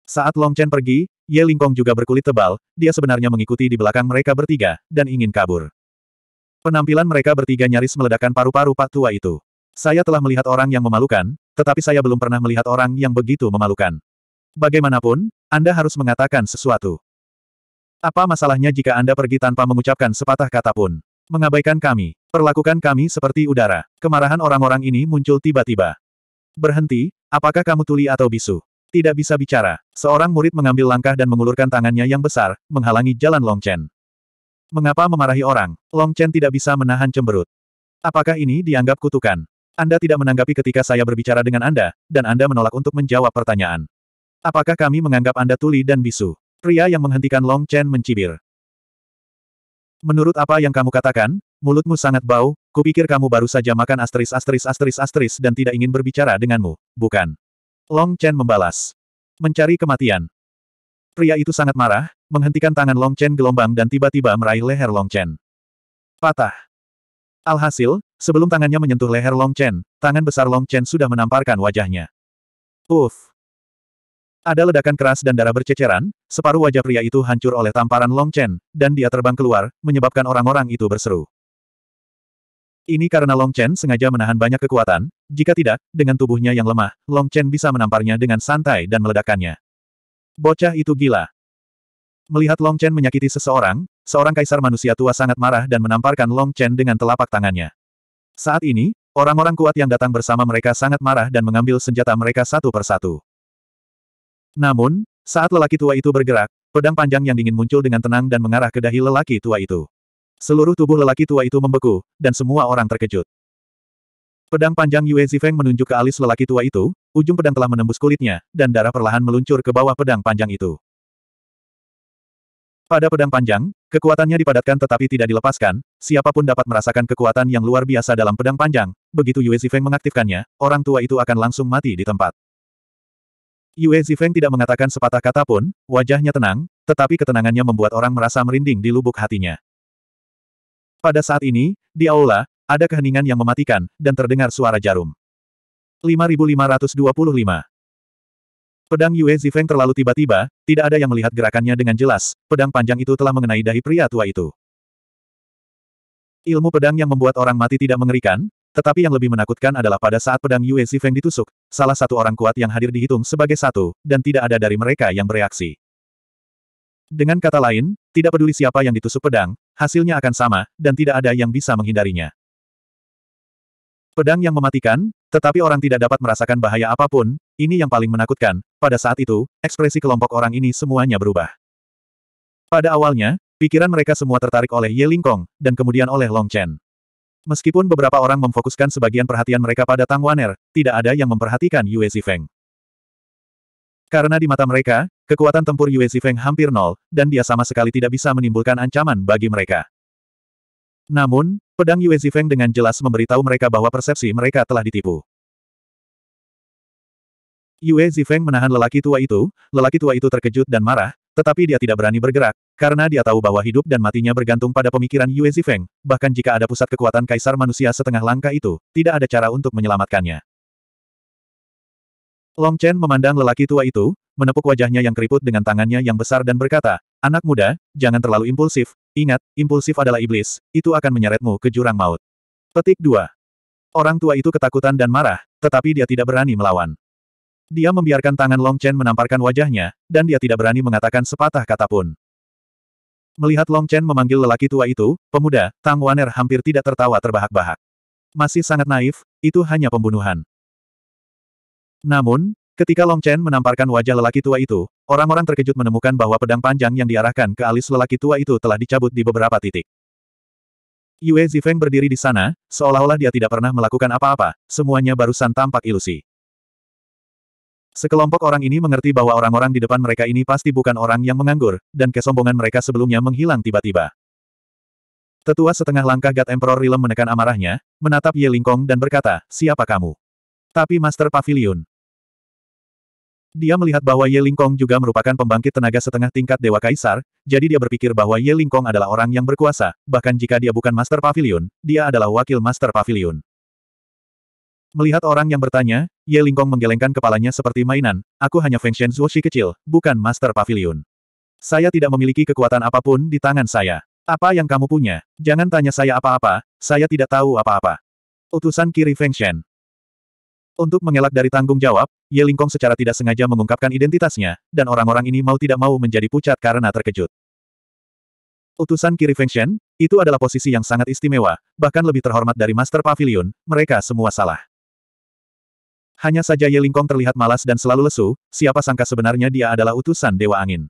Saat Long Chen pergi, Ye Lingkong juga berkulit tebal, dia sebenarnya mengikuti di belakang mereka bertiga, dan ingin kabur. Penampilan mereka bertiga nyaris meledakkan paru-paru Pak Tua itu. Saya telah melihat orang yang memalukan, tetapi saya belum pernah melihat orang yang begitu memalukan. Bagaimanapun, Anda harus mengatakan sesuatu. Apa masalahnya jika Anda pergi tanpa mengucapkan sepatah kata pun? Mengabaikan kami. Perlakukan kami seperti udara. Kemarahan orang-orang ini muncul tiba-tiba. Berhenti, apakah kamu tuli atau bisu? Tidak bisa bicara. Seorang murid mengambil langkah dan mengulurkan tangannya yang besar, menghalangi jalan Long Chen. Mengapa memarahi orang? Long Chen tidak bisa menahan cemberut. Apakah ini dianggap kutukan? Anda tidak menanggapi ketika saya berbicara dengan Anda, dan Anda menolak untuk menjawab pertanyaan. Apakah kami menganggap Anda tuli dan bisu? Pria yang menghentikan Long Chen mencibir. Menurut apa yang kamu katakan, mulutmu sangat bau, kupikir kamu baru saja makan asteris asteris asteris asteris dan tidak ingin berbicara denganmu, bukan? Long Chen membalas. Mencari kematian. Pria itu sangat marah, menghentikan tangan Long Chen gelombang dan tiba-tiba meraih leher Long Chen. Patah. Alhasil, sebelum tangannya menyentuh leher Long Chen, tangan besar Long Chen sudah menamparkan wajahnya. Uff. Ada ledakan keras dan darah berceceran, separuh wajah pria itu hancur oleh tamparan Long Chen, dan dia terbang keluar, menyebabkan orang-orang itu berseru. Ini karena Long Chen sengaja menahan banyak kekuatan, jika tidak, dengan tubuhnya yang lemah, Long Chen bisa menamparnya dengan santai dan meledakannya. Bocah itu gila. Melihat Long Chen menyakiti seseorang, seorang kaisar manusia tua sangat marah dan menamparkan Long Chen dengan telapak tangannya. Saat ini, orang-orang kuat yang datang bersama mereka sangat marah dan mengambil senjata mereka satu persatu. Namun, saat lelaki tua itu bergerak, pedang panjang yang dingin muncul dengan tenang dan mengarah ke dahi lelaki tua itu. Seluruh tubuh lelaki tua itu membeku, dan semua orang terkejut. Pedang panjang Yue Zifeng menunjuk ke alis lelaki tua itu, ujung pedang telah menembus kulitnya, dan darah perlahan meluncur ke bawah pedang panjang itu. Pada pedang panjang, kekuatannya dipadatkan tetapi tidak dilepaskan, siapapun dapat merasakan kekuatan yang luar biasa dalam pedang panjang, begitu Yue Zifeng mengaktifkannya, orang tua itu akan langsung mati di tempat. Yue Zifeng tidak mengatakan sepatah kata pun, wajahnya tenang, tetapi ketenangannya membuat orang merasa merinding di lubuk hatinya. Pada saat ini, di aula, ada keheningan yang mematikan, dan terdengar suara jarum. 5525 Pedang Yue Zifeng terlalu tiba-tiba, tidak ada yang melihat gerakannya dengan jelas, pedang panjang itu telah mengenai dahi pria tua itu. Ilmu pedang yang membuat orang mati tidak mengerikan, tetapi yang lebih menakutkan adalah pada saat pedang Yue Zifeng ditusuk, salah satu orang kuat yang hadir dihitung sebagai satu, dan tidak ada dari mereka yang bereaksi. Dengan kata lain, tidak peduli siapa yang ditusuk pedang, hasilnya akan sama, dan tidak ada yang bisa menghindarinya. Pedang yang mematikan, tetapi orang tidak dapat merasakan bahaya apapun, ini yang paling menakutkan, pada saat itu, ekspresi kelompok orang ini semuanya berubah. Pada awalnya, pikiran mereka semua tertarik oleh Ye Lingkong, dan kemudian oleh Long Chen. Meskipun beberapa orang memfokuskan sebagian perhatian mereka pada Tang Waner, tidak ada yang memperhatikan Yue Zifeng. Karena di mata mereka, kekuatan tempur Yue Zifeng hampir nol, dan dia sama sekali tidak bisa menimbulkan ancaman bagi mereka. Namun, pedang Yue Zifeng dengan jelas memberitahu mereka bahwa persepsi mereka telah ditipu. Yue Zifeng menahan lelaki tua itu, lelaki tua itu terkejut dan marah, tetapi dia tidak berani bergerak, karena dia tahu bahwa hidup dan matinya bergantung pada pemikiran Yue Zifeng, bahkan jika ada pusat kekuatan kaisar manusia setengah langkah itu, tidak ada cara untuk menyelamatkannya. Long Chen memandang lelaki tua itu, menepuk wajahnya yang keriput dengan tangannya yang besar dan berkata, Anak muda, jangan terlalu impulsif, ingat, impulsif adalah iblis, itu akan menyeretmu ke jurang maut. Petik 2. Orang tua itu ketakutan dan marah, tetapi dia tidak berani melawan. Dia membiarkan tangan Long Chen menamparkan wajahnya, dan dia tidak berani mengatakan sepatah kata pun. Melihat Long Chen memanggil lelaki tua itu, pemuda, Tang Waner hampir tidak tertawa terbahak-bahak. Masih sangat naif, itu hanya pembunuhan. Namun, ketika Long Chen menamparkan wajah lelaki tua itu, orang-orang terkejut menemukan bahwa pedang panjang yang diarahkan ke alis lelaki tua itu telah dicabut di beberapa titik. Yue Zifeng berdiri di sana, seolah-olah dia tidak pernah melakukan apa-apa, semuanya barusan tampak ilusi. Sekelompok orang ini mengerti bahwa orang-orang di depan mereka ini pasti bukan orang yang menganggur, dan kesombongan mereka sebelumnya menghilang tiba-tiba. Tetua setengah langkah God Emperor Rilem menekan amarahnya, menatap Ye Lingkong dan berkata, siapa kamu? Tapi Master Pavilion. Dia melihat bahwa Ye Lingkong juga merupakan pembangkit tenaga setengah tingkat Dewa Kaisar, jadi dia berpikir bahwa Ye Lingkong adalah orang yang berkuasa, bahkan jika dia bukan Master Pavilion, dia adalah wakil Master Pavilion. Melihat orang yang bertanya, Ye Lingkong menggelengkan kepalanya seperti mainan, aku hanya Feng Shen Zuoshi kecil, bukan Master Pavilion. Saya tidak memiliki kekuatan apapun di tangan saya. Apa yang kamu punya? Jangan tanya saya apa-apa, saya tidak tahu apa-apa. Utusan kiri Feng Shen. Untuk mengelak dari tanggung jawab, Ye Lingkong secara tidak sengaja mengungkapkan identitasnya, dan orang-orang ini mau tidak mau menjadi pucat karena terkejut. Utusan kiri Feng Shen, itu adalah posisi yang sangat istimewa, bahkan lebih terhormat dari Master Pavilion, mereka semua salah. Hanya saja Ye Lingkong terlihat malas dan selalu lesu, siapa sangka sebenarnya dia adalah utusan Dewa Angin.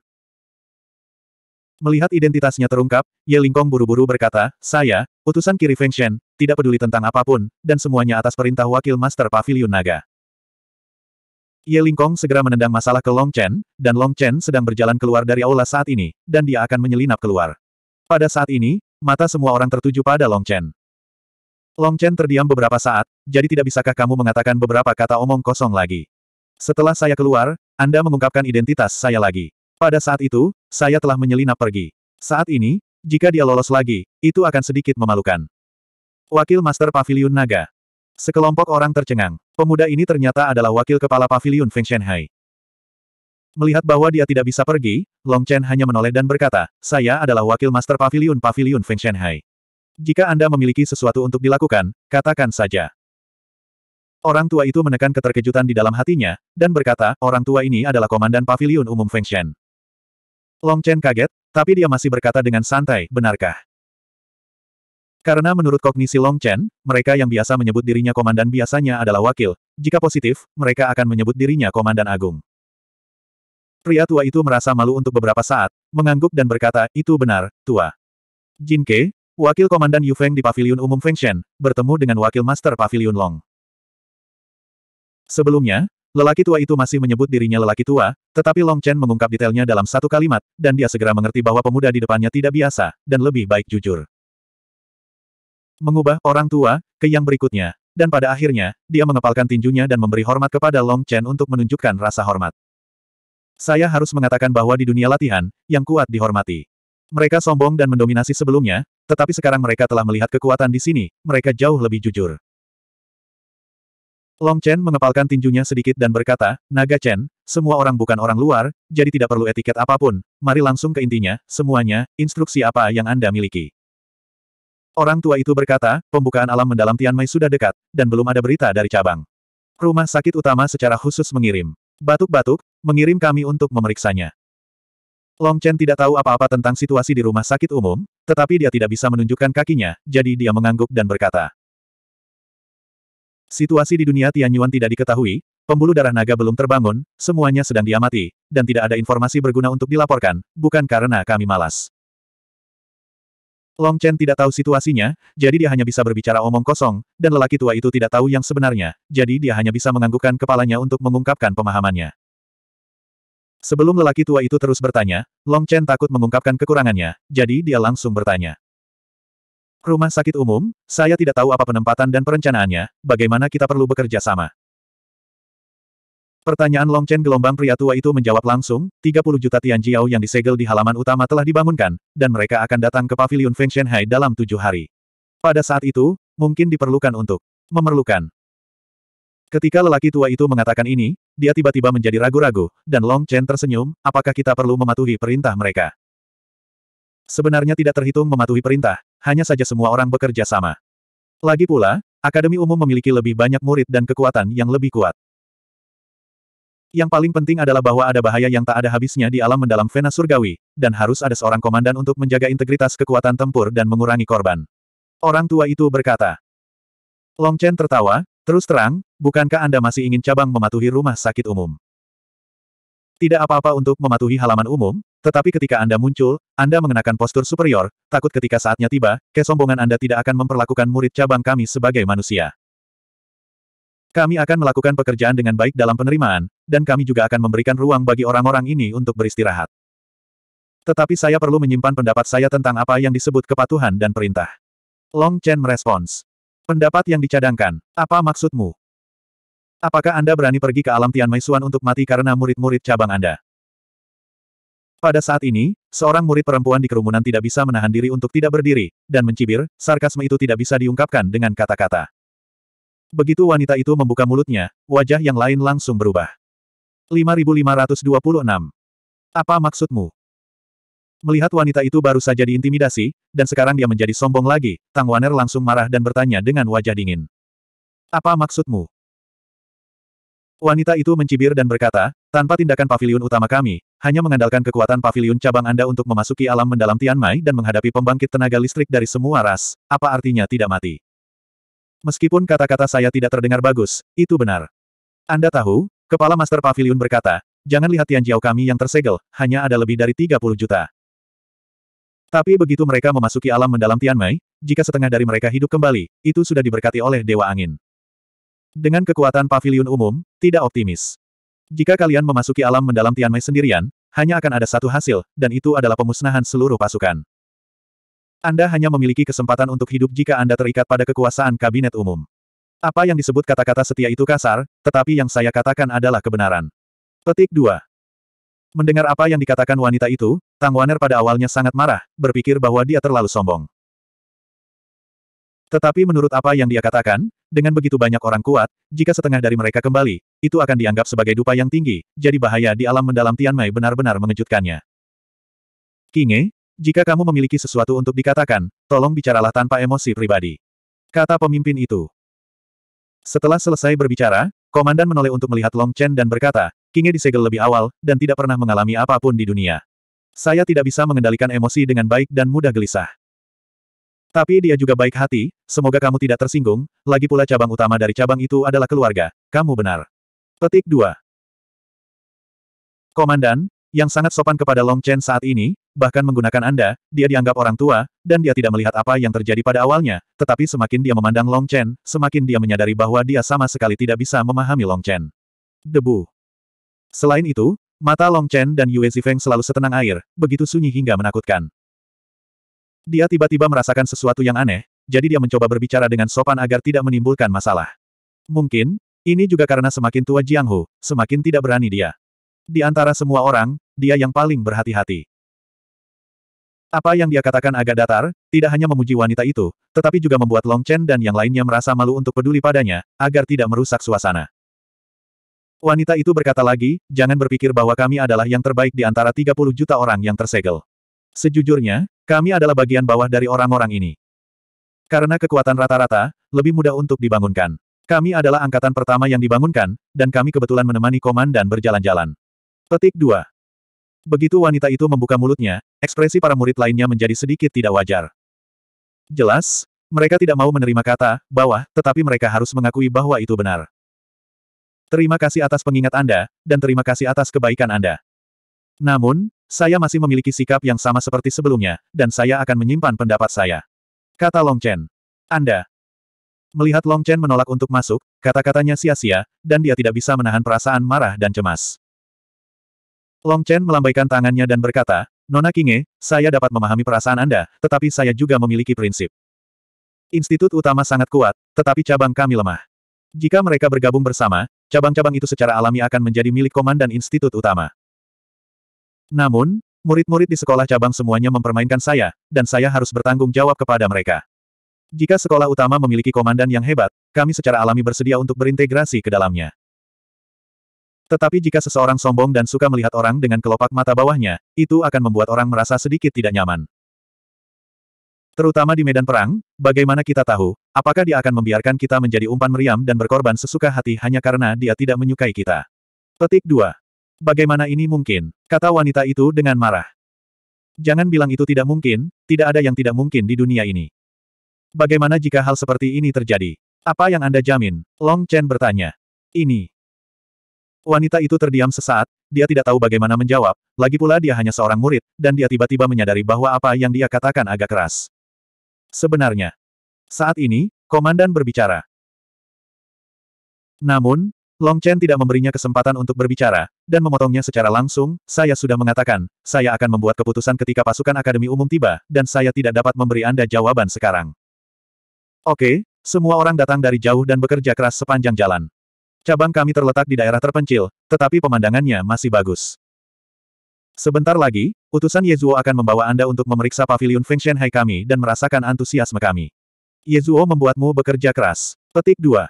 Melihat identitasnya terungkap, Ye Lingkong buru-buru berkata, Saya, utusan Kiri Feng Shen, tidak peduli tentang apapun, dan semuanya atas perintah Wakil Master Pavilion Naga. Ye Lingkong segera menendang masalah ke Long Chen, dan Long Chen sedang berjalan keluar dari aula saat ini, dan dia akan menyelinap keluar. Pada saat ini, mata semua orang tertuju pada Long Chen. Long Chen terdiam beberapa saat, jadi tidak bisakah kamu mengatakan beberapa kata omong kosong lagi? Setelah saya keluar, Anda mengungkapkan identitas saya lagi. Pada saat itu, saya telah menyelinap pergi. Saat ini, jika dia lolos lagi, itu akan sedikit memalukan. Wakil Master Pavilion Naga. Sekelompok orang tercengang. Pemuda ini ternyata adalah wakil kepala Pavilion Feng Shenhai. Melihat bahwa dia tidak bisa pergi, Long Chen hanya menoleh dan berkata, saya adalah wakil Master Pavilion Pavilion Feng Shenhai. Jika Anda memiliki sesuatu untuk dilakukan, katakan saja. Orang tua itu menekan keterkejutan di dalam hatinya, dan berkata, orang tua ini adalah komandan pavilion umum Feng Shen. Long Chen kaget, tapi dia masih berkata dengan santai, benarkah? Karena menurut kognisi Long Chen, mereka yang biasa menyebut dirinya komandan biasanya adalah wakil, jika positif, mereka akan menyebut dirinya komandan agung. Pria tua itu merasa malu untuk beberapa saat, mengangguk dan berkata, itu benar, tua. Jin Ke. Wakil Komandan Yu Feng di Paviliun Umum Feng Shen bertemu dengan Wakil Master Paviliun Long. Sebelumnya, lelaki tua itu masih menyebut dirinya lelaki tua, tetapi Long Chen mengungkap detailnya dalam satu kalimat, dan dia segera mengerti bahwa pemuda di depannya tidak biasa, dan lebih baik jujur. Mengubah orang tua, ke yang berikutnya. Dan pada akhirnya, dia mengepalkan tinjunya dan memberi hormat kepada Long Chen untuk menunjukkan rasa hormat. Saya harus mengatakan bahwa di dunia latihan, yang kuat dihormati. Mereka sombong dan mendominasi sebelumnya, tetapi sekarang mereka telah melihat kekuatan di sini, mereka jauh lebih jujur. Long Chen mengepalkan tinjunya sedikit dan berkata, Naga Chen, semua orang bukan orang luar, jadi tidak perlu etiket apapun, mari langsung ke intinya, semuanya, instruksi apa yang Anda miliki. Orang tua itu berkata, pembukaan alam mendalam Tian Mei sudah dekat, dan belum ada berita dari cabang. Rumah sakit utama secara khusus mengirim. Batuk-batuk, mengirim kami untuk memeriksanya. Long Chen tidak tahu apa-apa tentang situasi di rumah sakit umum, tetapi dia tidak bisa menunjukkan kakinya, jadi dia mengangguk dan berkata. Situasi di dunia Tianyuan tidak diketahui, pembuluh darah naga belum terbangun, semuanya sedang diamati, dan tidak ada informasi berguna untuk dilaporkan, bukan karena kami malas. Long Chen tidak tahu situasinya, jadi dia hanya bisa berbicara omong kosong, dan lelaki tua itu tidak tahu yang sebenarnya, jadi dia hanya bisa menganggukkan kepalanya untuk mengungkapkan pemahamannya. Sebelum lelaki tua itu terus bertanya, Long Chen takut mengungkapkan kekurangannya, jadi dia langsung bertanya. Rumah sakit umum, saya tidak tahu apa penempatan dan perencanaannya, bagaimana kita perlu bekerja sama. Pertanyaan Long Chen gelombang pria tua itu menjawab langsung, 30 juta Tianjiao yang disegel di halaman utama telah dibangunkan, dan mereka akan datang ke Pavilion Feng Shenhai dalam tujuh hari. Pada saat itu, mungkin diperlukan untuk memerlukan Ketika lelaki tua itu mengatakan ini, dia tiba-tiba menjadi ragu-ragu, dan Long Chen tersenyum, apakah kita perlu mematuhi perintah mereka? Sebenarnya tidak terhitung mematuhi perintah, hanya saja semua orang bekerja sama. Lagi pula, Akademi Umum memiliki lebih banyak murid dan kekuatan yang lebih kuat. Yang paling penting adalah bahwa ada bahaya yang tak ada habisnya di alam mendalam Vena Surgawi, dan harus ada seorang komandan untuk menjaga integritas kekuatan tempur dan mengurangi korban. Orang tua itu berkata. Long Chen tertawa, Terus terang, bukankah Anda masih ingin cabang mematuhi rumah sakit umum? Tidak apa-apa untuk mematuhi halaman umum, tetapi ketika Anda muncul, Anda mengenakan postur superior, takut ketika saatnya tiba, kesombongan Anda tidak akan memperlakukan murid cabang kami sebagai manusia. Kami akan melakukan pekerjaan dengan baik dalam penerimaan, dan kami juga akan memberikan ruang bagi orang-orang ini untuk beristirahat. Tetapi saya perlu menyimpan pendapat saya tentang apa yang disebut kepatuhan dan perintah. Long Chen merespons. Pendapat yang dicadangkan, apa maksudmu? Apakah Anda berani pergi ke alam Tian Maisuan untuk mati karena murid-murid cabang Anda? Pada saat ini, seorang murid perempuan di kerumunan tidak bisa menahan diri untuk tidak berdiri, dan mencibir, sarkasme itu tidak bisa diungkapkan dengan kata-kata. Begitu wanita itu membuka mulutnya, wajah yang lain langsung berubah. 5526. Apa maksudmu? Melihat wanita itu baru saja diintimidasi, dan sekarang dia menjadi sombong lagi, Tang Waner langsung marah dan bertanya dengan wajah dingin. Apa maksudmu? Wanita itu mencibir dan berkata, tanpa tindakan pavilion utama kami, hanya mengandalkan kekuatan pavilion cabang Anda untuk memasuki alam mendalam Tianmai dan menghadapi pembangkit tenaga listrik dari semua ras, apa artinya tidak mati? Meskipun kata-kata saya tidak terdengar bagus, itu benar. Anda tahu, Kepala Master Pavilion berkata, jangan lihat Tianjiao kami yang tersegel, hanya ada lebih dari 30 juta. Tapi begitu mereka memasuki alam mendalam Tianmai, jika setengah dari mereka hidup kembali, itu sudah diberkati oleh Dewa Angin. Dengan kekuatan pavilion umum, tidak optimis. Jika kalian memasuki alam mendalam Tianmai sendirian, hanya akan ada satu hasil, dan itu adalah pemusnahan seluruh pasukan. Anda hanya memiliki kesempatan untuk hidup jika Anda terikat pada kekuasaan kabinet umum. Apa yang disebut kata-kata setia itu kasar, tetapi yang saya katakan adalah kebenaran. Petik 2. Mendengar apa yang dikatakan wanita itu, Tang Waner pada awalnya sangat marah, berpikir bahwa dia terlalu sombong. Tetapi menurut apa yang dia katakan, dengan begitu banyak orang kuat, jika setengah dari mereka kembali, itu akan dianggap sebagai dupa yang tinggi, jadi bahaya di alam mendalam Tianmei benar-benar mengejutkannya. Kinge, jika kamu memiliki sesuatu untuk dikatakan, tolong bicaralah tanpa emosi pribadi. Kata pemimpin itu. Setelah selesai berbicara, komandan menoleh untuk melihat Long Chen dan berkata, Kinge disegel lebih awal, dan tidak pernah mengalami apapun di dunia. Saya tidak bisa mengendalikan emosi dengan baik dan mudah gelisah. Tapi dia juga baik hati, semoga kamu tidak tersinggung, lagi pula cabang utama dari cabang itu adalah keluarga, kamu benar. Petik 2. Komandan, yang sangat sopan kepada Long Chen saat ini, bahkan menggunakan Anda, dia dianggap orang tua, dan dia tidak melihat apa yang terjadi pada awalnya, tetapi semakin dia memandang Long Chen, semakin dia menyadari bahwa dia sama sekali tidak bisa memahami Long Chen. Debu. Selain itu, mata Long Chen dan Yue Zifeng selalu setenang air, begitu sunyi hingga menakutkan. Dia tiba-tiba merasakan sesuatu yang aneh, jadi dia mencoba berbicara dengan sopan agar tidak menimbulkan masalah. Mungkin, ini juga karena semakin tua Jiang Hu, semakin tidak berani dia. Di antara semua orang, dia yang paling berhati-hati. Apa yang dia katakan agak datar, tidak hanya memuji wanita itu, tetapi juga membuat Long Chen dan yang lainnya merasa malu untuk peduli padanya, agar tidak merusak suasana. Wanita itu berkata lagi, jangan berpikir bahwa kami adalah yang terbaik di antara 30 juta orang yang tersegel. Sejujurnya, kami adalah bagian bawah dari orang-orang ini. Karena kekuatan rata-rata, lebih mudah untuk dibangunkan. Kami adalah angkatan pertama yang dibangunkan, dan kami kebetulan menemani komandan berjalan-jalan. Petik 2. Begitu wanita itu membuka mulutnya, ekspresi para murid lainnya menjadi sedikit tidak wajar. Jelas, mereka tidak mau menerima kata, bawah, tetapi mereka harus mengakui bahwa itu benar. Terima kasih atas pengingat Anda, dan terima kasih atas kebaikan Anda. Namun, saya masih memiliki sikap yang sama seperti sebelumnya, dan saya akan menyimpan pendapat saya. Kata Long Chen. Anda. Melihat Long Chen menolak untuk masuk, kata-katanya sia-sia, dan dia tidak bisa menahan perasaan marah dan cemas. Long Chen melambaikan tangannya dan berkata, Nona Kinge, saya dapat memahami perasaan Anda, tetapi saya juga memiliki prinsip. Institut utama sangat kuat, tetapi cabang kami lemah. Jika mereka bergabung bersama, cabang-cabang itu secara alami akan menjadi milik komandan institut utama. Namun, murid-murid di sekolah cabang semuanya mempermainkan saya, dan saya harus bertanggung jawab kepada mereka. Jika sekolah utama memiliki komandan yang hebat, kami secara alami bersedia untuk berintegrasi ke dalamnya. Tetapi jika seseorang sombong dan suka melihat orang dengan kelopak mata bawahnya, itu akan membuat orang merasa sedikit tidak nyaman. Terutama di medan perang, bagaimana kita tahu, apakah dia akan membiarkan kita menjadi umpan meriam dan berkorban sesuka hati hanya karena dia tidak menyukai kita. Petik 2. Bagaimana ini mungkin? Kata wanita itu dengan marah. Jangan bilang itu tidak mungkin, tidak ada yang tidak mungkin di dunia ini. Bagaimana jika hal seperti ini terjadi? Apa yang Anda jamin? Long Chen bertanya. Ini. Wanita itu terdiam sesaat, dia tidak tahu bagaimana menjawab, lagi pula dia hanya seorang murid, dan dia tiba-tiba menyadari bahwa apa yang dia katakan agak keras. Sebenarnya. Saat ini, komandan berbicara. Namun, Long Chen tidak memberinya kesempatan untuk berbicara, dan memotongnya secara langsung, saya sudah mengatakan, saya akan membuat keputusan ketika pasukan Akademi Umum tiba, dan saya tidak dapat memberi Anda jawaban sekarang. Oke, semua orang datang dari jauh dan bekerja keras sepanjang jalan. Cabang kami terletak di daerah terpencil, tetapi pemandangannya masih bagus. Sebentar lagi, Utusan Yezuo akan membawa Anda untuk memeriksa pavilion Feng Shenhai kami dan merasakan antusiasme kami. Yezuo membuatmu bekerja keras. Petik 2.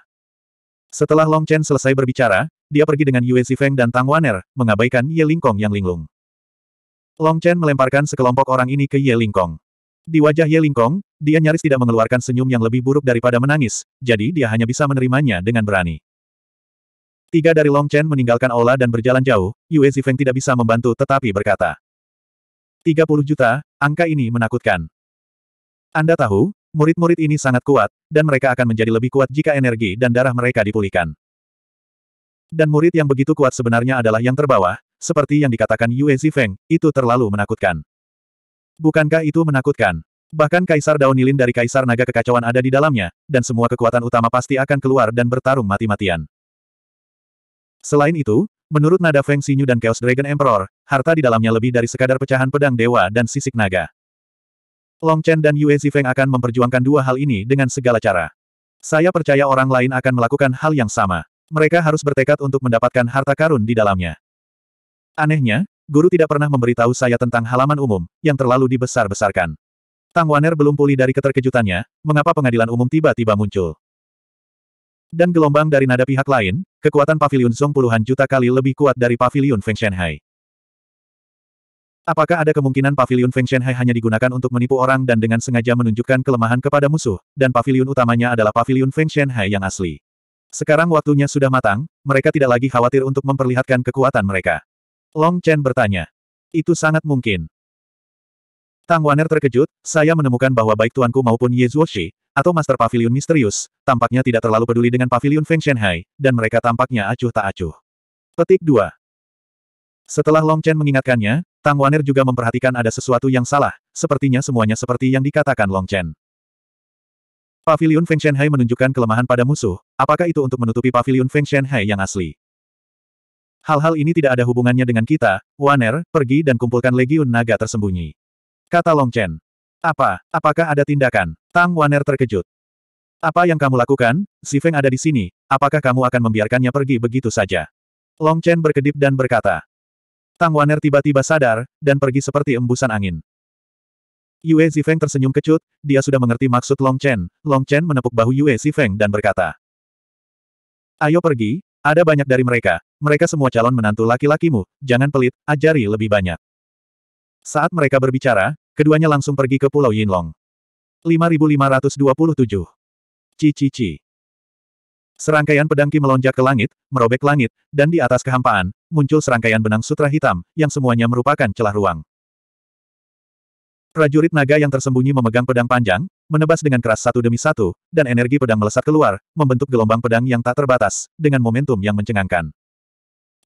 Setelah Long Chen selesai berbicara, dia pergi dengan Yue Zifeng dan Tang Waner, mengabaikan Ye Lingkong yang linglung. Long Chen melemparkan sekelompok orang ini ke Ye Lingkong. Di wajah Ye Lingkong, dia nyaris tidak mengeluarkan senyum yang lebih buruk daripada menangis, jadi dia hanya bisa menerimanya dengan berani. Tiga dari Long Chen meninggalkan aula dan berjalan jauh, Yue Zifeng tidak bisa membantu tetapi berkata. 30 juta, angka ini menakutkan. Anda tahu, murid-murid ini sangat kuat, dan mereka akan menjadi lebih kuat jika energi dan darah mereka dipulihkan. Dan murid yang begitu kuat sebenarnya adalah yang terbawah, seperti yang dikatakan Yue Zifeng, itu terlalu menakutkan. Bukankah itu menakutkan? Bahkan Kaisar Daun Nilin dari Kaisar Naga Kekacauan ada di dalamnya, dan semua kekuatan utama pasti akan keluar dan bertarung mati-matian. Selain itu, menurut nada Feng Xinyu dan Chaos Dragon Emperor, harta di dalamnya lebih dari sekadar pecahan pedang dewa dan sisik naga. Long Chen dan Yue Zifeng akan memperjuangkan dua hal ini dengan segala cara. Saya percaya orang lain akan melakukan hal yang sama. Mereka harus bertekad untuk mendapatkan harta karun di dalamnya. Anehnya, guru tidak pernah memberitahu saya tentang halaman umum, yang terlalu dibesar-besarkan. Tang Waner belum pulih dari keterkejutannya, mengapa pengadilan umum tiba-tiba muncul. Dan gelombang dari nada pihak lain, kekuatan pavilion Zong puluhan juta kali lebih kuat dari pavilion Feng Shenhai. Apakah ada kemungkinan pavilion Feng Shenhai hanya digunakan untuk menipu orang dan dengan sengaja menunjukkan kelemahan kepada musuh, dan pavilion utamanya adalah pavilion Feng Shenhai yang asli. Sekarang waktunya sudah matang, mereka tidak lagi khawatir untuk memperlihatkan kekuatan mereka. Long Chen bertanya. Itu sangat mungkin. Tang Waner terkejut, saya menemukan bahwa baik tuanku maupun Ye Zuoshi, atau Master Pavilion Misterius, tampaknya tidak terlalu peduli dengan Pavilion Feng Shanghai, dan mereka tampaknya acuh tak acuh. Petik 2. Setelah Long Chen mengingatkannya, Tang Waner juga memperhatikan ada sesuatu yang salah, sepertinya semuanya seperti yang dikatakan Long Chen. Pavilion Feng Shanghai menunjukkan kelemahan pada musuh, apakah itu untuk menutupi Pavilion Feng Shanghai yang asli? Hal-hal ini tidak ada hubungannya dengan kita, Waner, pergi dan kumpulkan Legiun Naga tersembunyi. Kata Long Chen. Apa, apakah ada tindakan? Tang Waner terkejut. Apa yang kamu lakukan? Zifeng ada di sini, apakah kamu akan membiarkannya pergi begitu saja? Long Chen berkedip dan berkata. Tang Waner tiba-tiba sadar, dan pergi seperti embusan angin. Yue Zifeng tersenyum kecut, dia sudah mengerti maksud Long Chen. Long Chen menepuk bahu Yue Zifeng dan berkata. Ayo pergi, ada banyak dari mereka. Mereka semua calon menantu laki-lakimu, jangan pelit, ajari lebih banyak. Saat mereka berbicara, Keduanya langsung pergi ke Pulau Yinlong. 5527. Cici-ci. Serangkaian pedang Ki melonjak ke langit, merobek langit, dan di atas kehampaan, muncul serangkaian benang sutra hitam, yang semuanya merupakan celah ruang. Prajurit naga yang tersembunyi memegang pedang panjang, menebas dengan keras satu demi satu, dan energi pedang melesat keluar, membentuk gelombang pedang yang tak terbatas, dengan momentum yang mencengangkan.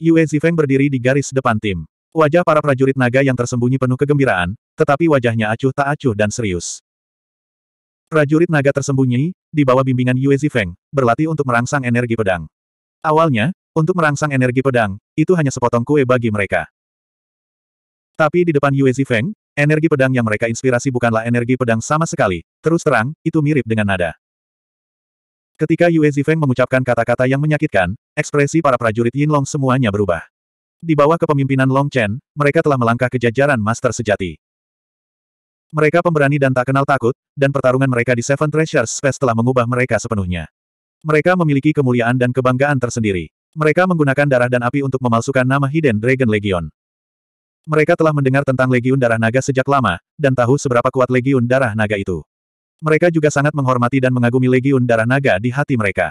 Yue Zifeng berdiri di garis depan tim. Wajah para prajurit naga yang tersembunyi penuh kegembiraan, tetapi wajahnya acuh tak acuh dan serius. Prajurit naga tersembunyi, di bawah bimbingan Yue Zifeng, berlatih untuk merangsang energi pedang. Awalnya, untuk merangsang energi pedang, itu hanya sepotong kue bagi mereka. Tapi di depan Yue Zifeng, energi pedang yang mereka inspirasi bukanlah energi pedang sama sekali, terus terang, itu mirip dengan nada. Ketika Yue Zifeng mengucapkan kata-kata yang menyakitkan, ekspresi para prajurit Yinlong semuanya berubah. Di bawah kepemimpinan Long Chen, mereka telah melangkah ke jajaran master sejati. Mereka pemberani dan tak kenal takut, dan pertarungan mereka di Seven Treasures Space telah mengubah mereka sepenuhnya. Mereka memiliki kemuliaan dan kebanggaan tersendiri. Mereka menggunakan darah dan api untuk memalsukan nama Hidden Dragon Legion. Mereka telah mendengar tentang Legion Darah Naga sejak lama, dan tahu seberapa kuat Legion Darah Naga itu. Mereka juga sangat menghormati dan mengagumi Legion Darah Naga di hati mereka.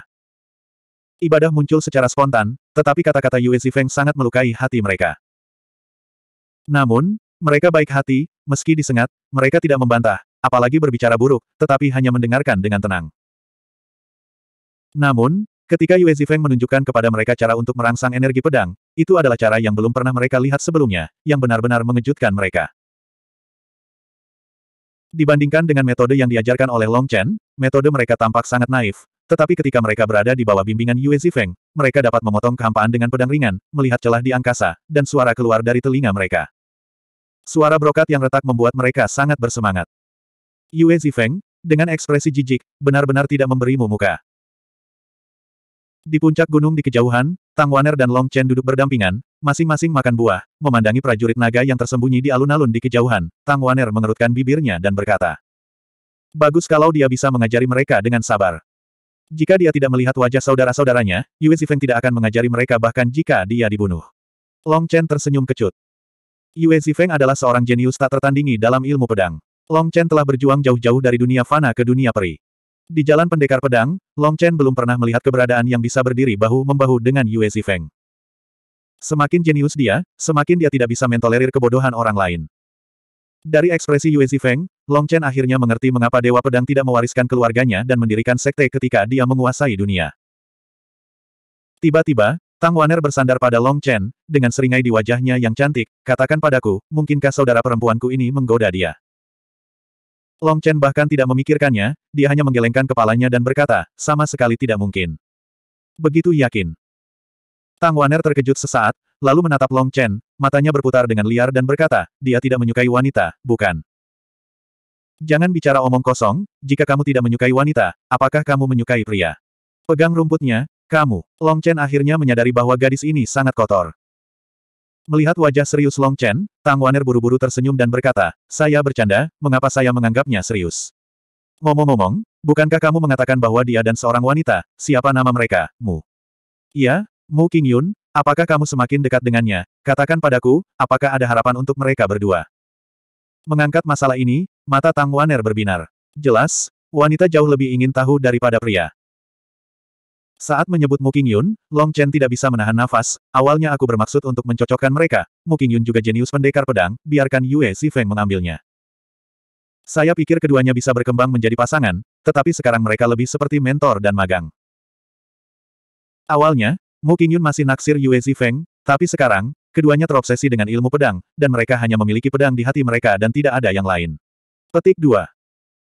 Ibadah muncul secara spontan, tetapi kata-kata Yue Zifeng sangat melukai hati mereka. Namun, mereka baik hati, meski disengat, mereka tidak membantah, apalagi berbicara buruk, tetapi hanya mendengarkan dengan tenang. Namun, ketika Yue Zifeng menunjukkan kepada mereka cara untuk merangsang energi pedang, itu adalah cara yang belum pernah mereka lihat sebelumnya, yang benar-benar mengejutkan mereka. Dibandingkan dengan metode yang diajarkan oleh Long Chen, metode mereka tampak sangat naif, tetapi ketika mereka berada di bawah bimbingan Yue Zifeng, mereka dapat memotong kehampaan dengan pedang ringan, melihat celah di angkasa, dan suara keluar dari telinga mereka. Suara brokat yang retak membuat mereka sangat bersemangat. Yue Zifeng, dengan ekspresi jijik, benar-benar tidak memberimu muka. Di puncak gunung di kejauhan, Tang Waner dan Long Chen duduk berdampingan, masing-masing makan buah, memandangi prajurit naga yang tersembunyi di alun-alun di kejauhan. Tang Waner mengerutkan bibirnya dan berkata, Bagus kalau dia bisa mengajari mereka dengan sabar. Jika dia tidak melihat wajah saudara-saudaranya, Yue Zifeng tidak akan mengajari mereka bahkan jika dia dibunuh. Long Chen tersenyum kecut. Yue Zifeng adalah seorang jenius tak tertandingi dalam ilmu pedang. Long Chen telah berjuang jauh-jauh dari dunia fana ke dunia peri. Di jalan pendekar pedang, Long Chen belum pernah melihat keberadaan yang bisa berdiri bahu-membahu dengan Yue Zifeng. Semakin jenius dia, semakin dia tidak bisa mentolerir kebodohan orang lain. Dari ekspresi Yue Zifeng, Long Chen akhirnya mengerti mengapa Dewa Pedang tidak mewariskan keluarganya dan mendirikan sekte ketika dia menguasai dunia. Tiba-tiba, Tang Waner bersandar pada Long Chen, dengan seringai di wajahnya yang cantik, katakan padaku, mungkinkah saudara perempuanku ini menggoda dia? Long Chen bahkan tidak memikirkannya, dia hanya menggelengkan kepalanya dan berkata, sama sekali tidak mungkin. Begitu yakin. Tang Waner terkejut sesaat, lalu menatap Long Chen, matanya berputar dengan liar dan berkata, dia tidak menyukai wanita, bukan? Jangan bicara omong kosong, jika kamu tidak menyukai wanita, apakah kamu menyukai pria? Pegang rumputnya, kamu, Long Chen akhirnya menyadari bahwa gadis ini sangat kotor. Melihat wajah serius Long Chen, Tang Waner buru-buru tersenyum dan berkata, saya bercanda, mengapa saya menganggapnya serius? Ngomong-ngomong, bukankah kamu mengatakan bahwa dia dan seorang wanita, siapa nama mereka, Mu? Iya, Mu King Yun, apakah kamu semakin dekat dengannya? Katakan padaku, apakah ada harapan untuk mereka berdua? Mengangkat masalah ini, mata Tang Waner berbinar. Jelas, wanita jauh lebih ingin tahu daripada pria. Saat menyebut Mu Qingyun, Long Chen tidak bisa menahan nafas, awalnya aku bermaksud untuk mencocokkan mereka, Mu Qingyun juga jenius pendekar pedang, biarkan Yue Zifeng mengambilnya. Saya pikir keduanya bisa berkembang menjadi pasangan, tetapi sekarang mereka lebih seperti mentor dan magang. Awalnya, Mu Qingyun masih naksir Yue Zifeng, tapi sekarang, keduanya terobsesi dengan ilmu pedang, dan mereka hanya memiliki pedang di hati mereka dan tidak ada yang lain. Petik 2.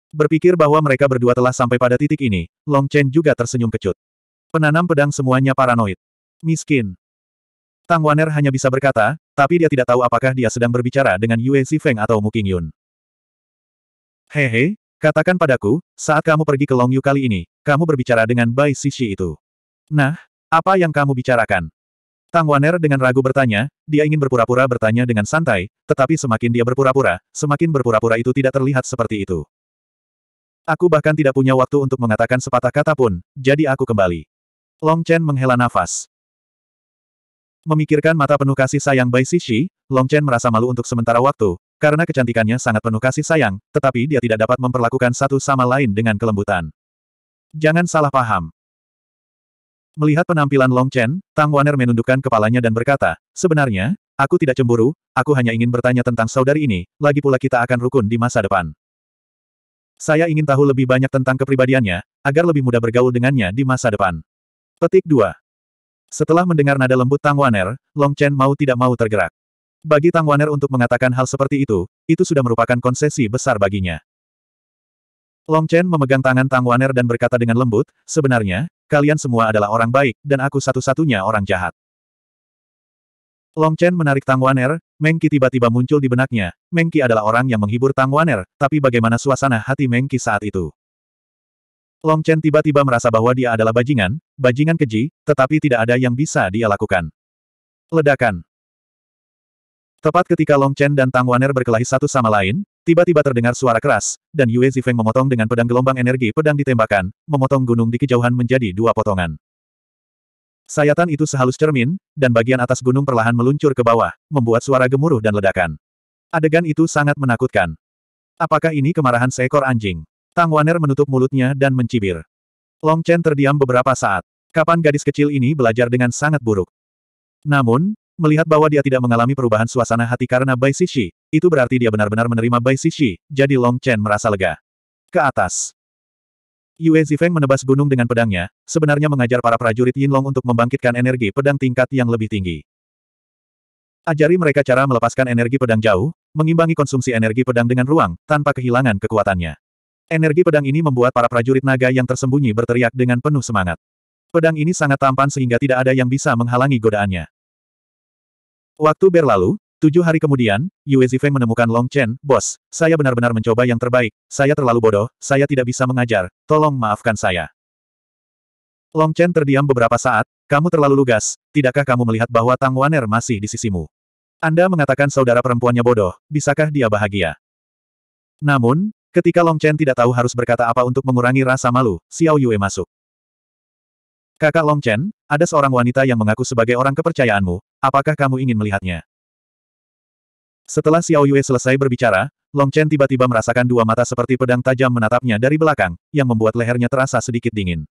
Berpikir bahwa mereka berdua telah sampai pada titik ini, Long Chen juga tersenyum kecut. Penanam pedang semuanya paranoid. Miskin. Tang Waner hanya bisa berkata, tapi dia tidak tahu apakah dia sedang berbicara dengan Yue Feng atau Mu Qingyun. Hehe, katakan padaku, saat kamu pergi ke Longyu kali ini, kamu berbicara dengan Bai Sisi itu. Nah, apa yang kamu bicarakan? Tang Waner dengan ragu bertanya, dia ingin berpura-pura bertanya dengan santai, tetapi semakin dia berpura-pura, semakin berpura-pura itu tidak terlihat seperti itu. Aku bahkan tidak punya waktu untuk mengatakan sepatah kata pun, jadi aku kembali. Long Chen menghela nafas. Memikirkan mata penuh kasih sayang Bai Sishi, Long Chen merasa malu untuk sementara waktu, karena kecantikannya sangat penuh kasih sayang, tetapi dia tidak dapat memperlakukan satu sama lain dengan kelembutan. Jangan salah paham. Melihat penampilan Long Chen, Tang Waner menundukkan kepalanya dan berkata, Sebenarnya, aku tidak cemburu, aku hanya ingin bertanya tentang saudari ini, lagi pula kita akan rukun di masa depan. Saya ingin tahu lebih banyak tentang kepribadiannya, agar lebih mudah bergaul dengannya di masa depan. Petik 2. Setelah mendengar nada lembut Tang Waner, Long Chen mau tidak mau tergerak. Bagi Tang Waner untuk mengatakan hal seperti itu, itu sudah merupakan konsesi besar baginya. Long Chen memegang tangan Tang Waner dan berkata dengan lembut, sebenarnya, kalian semua adalah orang baik, dan aku satu-satunya orang jahat. Long Chen menarik Tang Waner, Mengki tiba-tiba muncul di benaknya, Mengki adalah orang yang menghibur Tang Waner, tapi bagaimana suasana hati Mengki saat itu? Long Chen tiba-tiba merasa bahwa dia adalah bajingan, bajingan keji, tetapi tidak ada yang bisa dia lakukan. Ledakan. Tepat ketika Long Chen dan Tang Waner berkelahi satu sama lain, tiba-tiba terdengar suara keras, dan Yue Zifeng memotong dengan pedang gelombang energi pedang ditembakkan, memotong gunung di kejauhan menjadi dua potongan. Sayatan itu sehalus cermin, dan bagian atas gunung perlahan meluncur ke bawah, membuat suara gemuruh dan ledakan. Adegan itu sangat menakutkan. Apakah ini kemarahan seekor anjing? Tang Waner menutup mulutnya dan mencibir. Long Chen terdiam beberapa saat. Kapan gadis kecil ini belajar dengan sangat buruk? Namun, melihat bahwa dia tidak mengalami perubahan suasana hati karena Bai Sishi, itu berarti dia benar-benar menerima Bai Sishi, jadi Long Chen merasa lega. Ke atas. Yue Zifeng menebas gunung dengan pedangnya, sebenarnya mengajar para prajurit Yin Long untuk membangkitkan energi pedang tingkat yang lebih tinggi. Ajari mereka cara melepaskan energi pedang jauh, mengimbangi konsumsi energi pedang dengan ruang, tanpa kehilangan kekuatannya. Energi pedang ini membuat para prajurit naga yang tersembunyi berteriak dengan penuh semangat. Pedang ini sangat tampan sehingga tidak ada yang bisa menghalangi godaannya. Waktu berlalu, tujuh hari kemudian, Yue Zifeng menemukan Long Chen, Bos, saya benar-benar mencoba yang terbaik, saya terlalu bodoh, saya tidak bisa mengajar, tolong maafkan saya. Long Chen terdiam beberapa saat, kamu terlalu lugas, tidakkah kamu melihat bahwa Tang Waner masih di sisimu? Anda mengatakan saudara perempuannya bodoh, bisakah dia bahagia? Namun, Ketika Long Chen tidak tahu harus berkata apa untuk mengurangi rasa malu, Xiao Yue masuk. Kakak Long Chen, ada seorang wanita yang mengaku sebagai orang kepercayaanmu, apakah kamu ingin melihatnya? Setelah Xiao Yue selesai berbicara, Long Chen tiba-tiba merasakan dua mata seperti pedang tajam menatapnya dari belakang, yang membuat lehernya terasa sedikit dingin.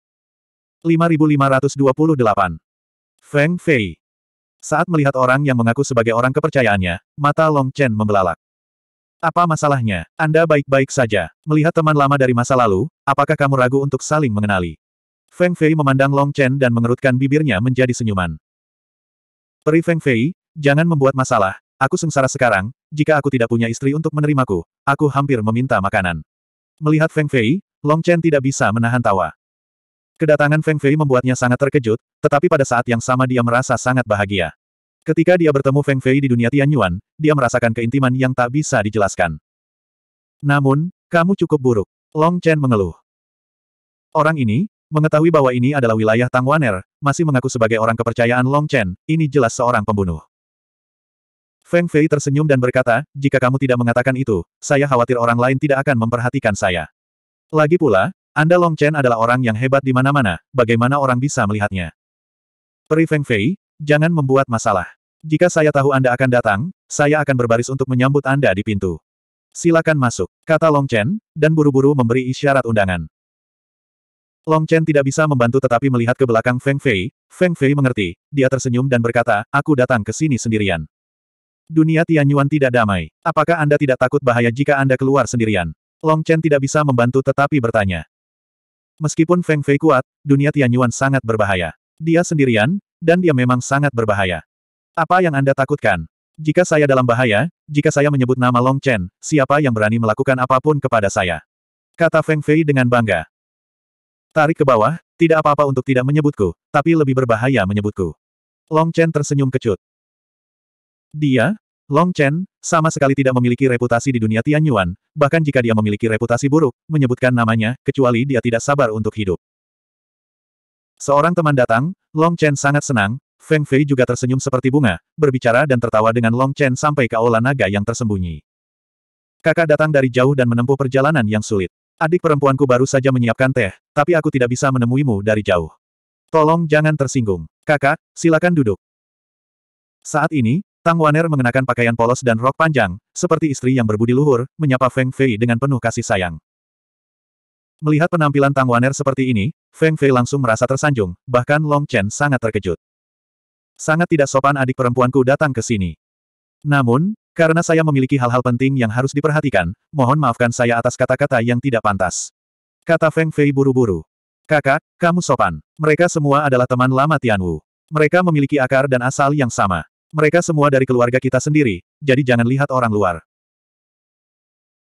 5528 Feng Fei Saat melihat orang yang mengaku sebagai orang kepercayaannya, mata Long Chen membelalak. Apa masalahnya? Anda baik-baik saja. Melihat teman lama dari masa lalu, apakah kamu ragu untuk saling mengenali? Feng Fei memandang Long Chen dan mengerutkan bibirnya menjadi senyuman. Peri Feng Fei, jangan membuat masalah. Aku sengsara sekarang, jika aku tidak punya istri untuk menerimaku, aku hampir meminta makanan. Melihat Feng Fei, Long Chen tidak bisa menahan tawa. Kedatangan Feng Fei membuatnya sangat terkejut, tetapi pada saat yang sama dia merasa sangat bahagia. Ketika dia bertemu Feng Fei di dunia Tianyuan, dia merasakan keintiman yang tak bisa dijelaskan. Namun, kamu cukup buruk. Long Chen mengeluh. Orang ini, mengetahui bahwa ini adalah wilayah Tang Waner, masih mengaku sebagai orang kepercayaan Long Chen, ini jelas seorang pembunuh. Feng Fei tersenyum dan berkata, jika kamu tidak mengatakan itu, saya khawatir orang lain tidak akan memperhatikan saya. Lagi pula, Anda Long Chen adalah orang yang hebat di mana-mana, bagaimana orang bisa melihatnya? Peri Feng Fei, jangan membuat masalah. Jika saya tahu Anda akan datang, saya akan berbaris untuk menyambut Anda di pintu. Silakan masuk, kata Long Chen, dan buru-buru memberi isyarat undangan. Long Chen tidak bisa membantu tetapi melihat ke belakang Feng Fei, Feng Fei mengerti, dia tersenyum dan berkata, aku datang ke sini sendirian. Dunia Tianyuan tidak damai. Apakah Anda tidak takut bahaya jika Anda keluar sendirian? Long Chen tidak bisa membantu tetapi bertanya. Meskipun Feng Fei kuat, dunia Tianyuan sangat berbahaya. Dia sendirian, dan dia memang sangat berbahaya. Apa yang Anda takutkan? Jika saya dalam bahaya, jika saya menyebut nama Long Chen, siapa yang berani melakukan apapun kepada saya? Kata Feng Fei dengan bangga. Tarik ke bawah, tidak apa-apa untuk tidak menyebutku, tapi lebih berbahaya menyebutku. Long Chen tersenyum kecut. Dia, Long Chen, sama sekali tidak memiliki reputasi di dunia Tianyuan, bahkan jika dia memiliki reputasi buruk, menyebutkan namanya, kecuali dia tidak sabar untuk hidup. Seorang teman datang, Long Chen sangat senang, Feng Fei juga tersenyum seperti bunga, berbicara dan tertawa dengan Long Chen sampai ke aula naga yang tersembunyi. Kakak datang dari jauh dan menempuh perjalanan yang sulit. Adik perempuanku baru saja menyiapkan teh, tapi aku tidak bisa menemuimu dari jauh. Tolong jangan tersinggung. Kakak, silakan duduk. Saat ini, Tang Waner mengenakan pakaian polos dan rok panjang, seperti istri yang berbudi luhur, menyapa Feng Fei dengan penuh kasih sayang. Melihat penampilan Tang Waner seperti ini, Feng Fei langsung merasa tersanjung, bahkan Long Chen sangat terkejut. Sangat tidak sopan adik perempuanku datang ke sini. Namun, karena saya memiliki hal-hal penting yang harus diperhatikan, mohon maafkan saya atas kata-kata yang tidak pantas. Kata Feng Fei buru-buru. Kakak, kamu sopan. Mereka semua adalah teman lama Tianwu. Mereka memiliki akar dan asal yang sama. Mereka semua dari keluarga kita sendiri, jadi jangan lihat orang luar.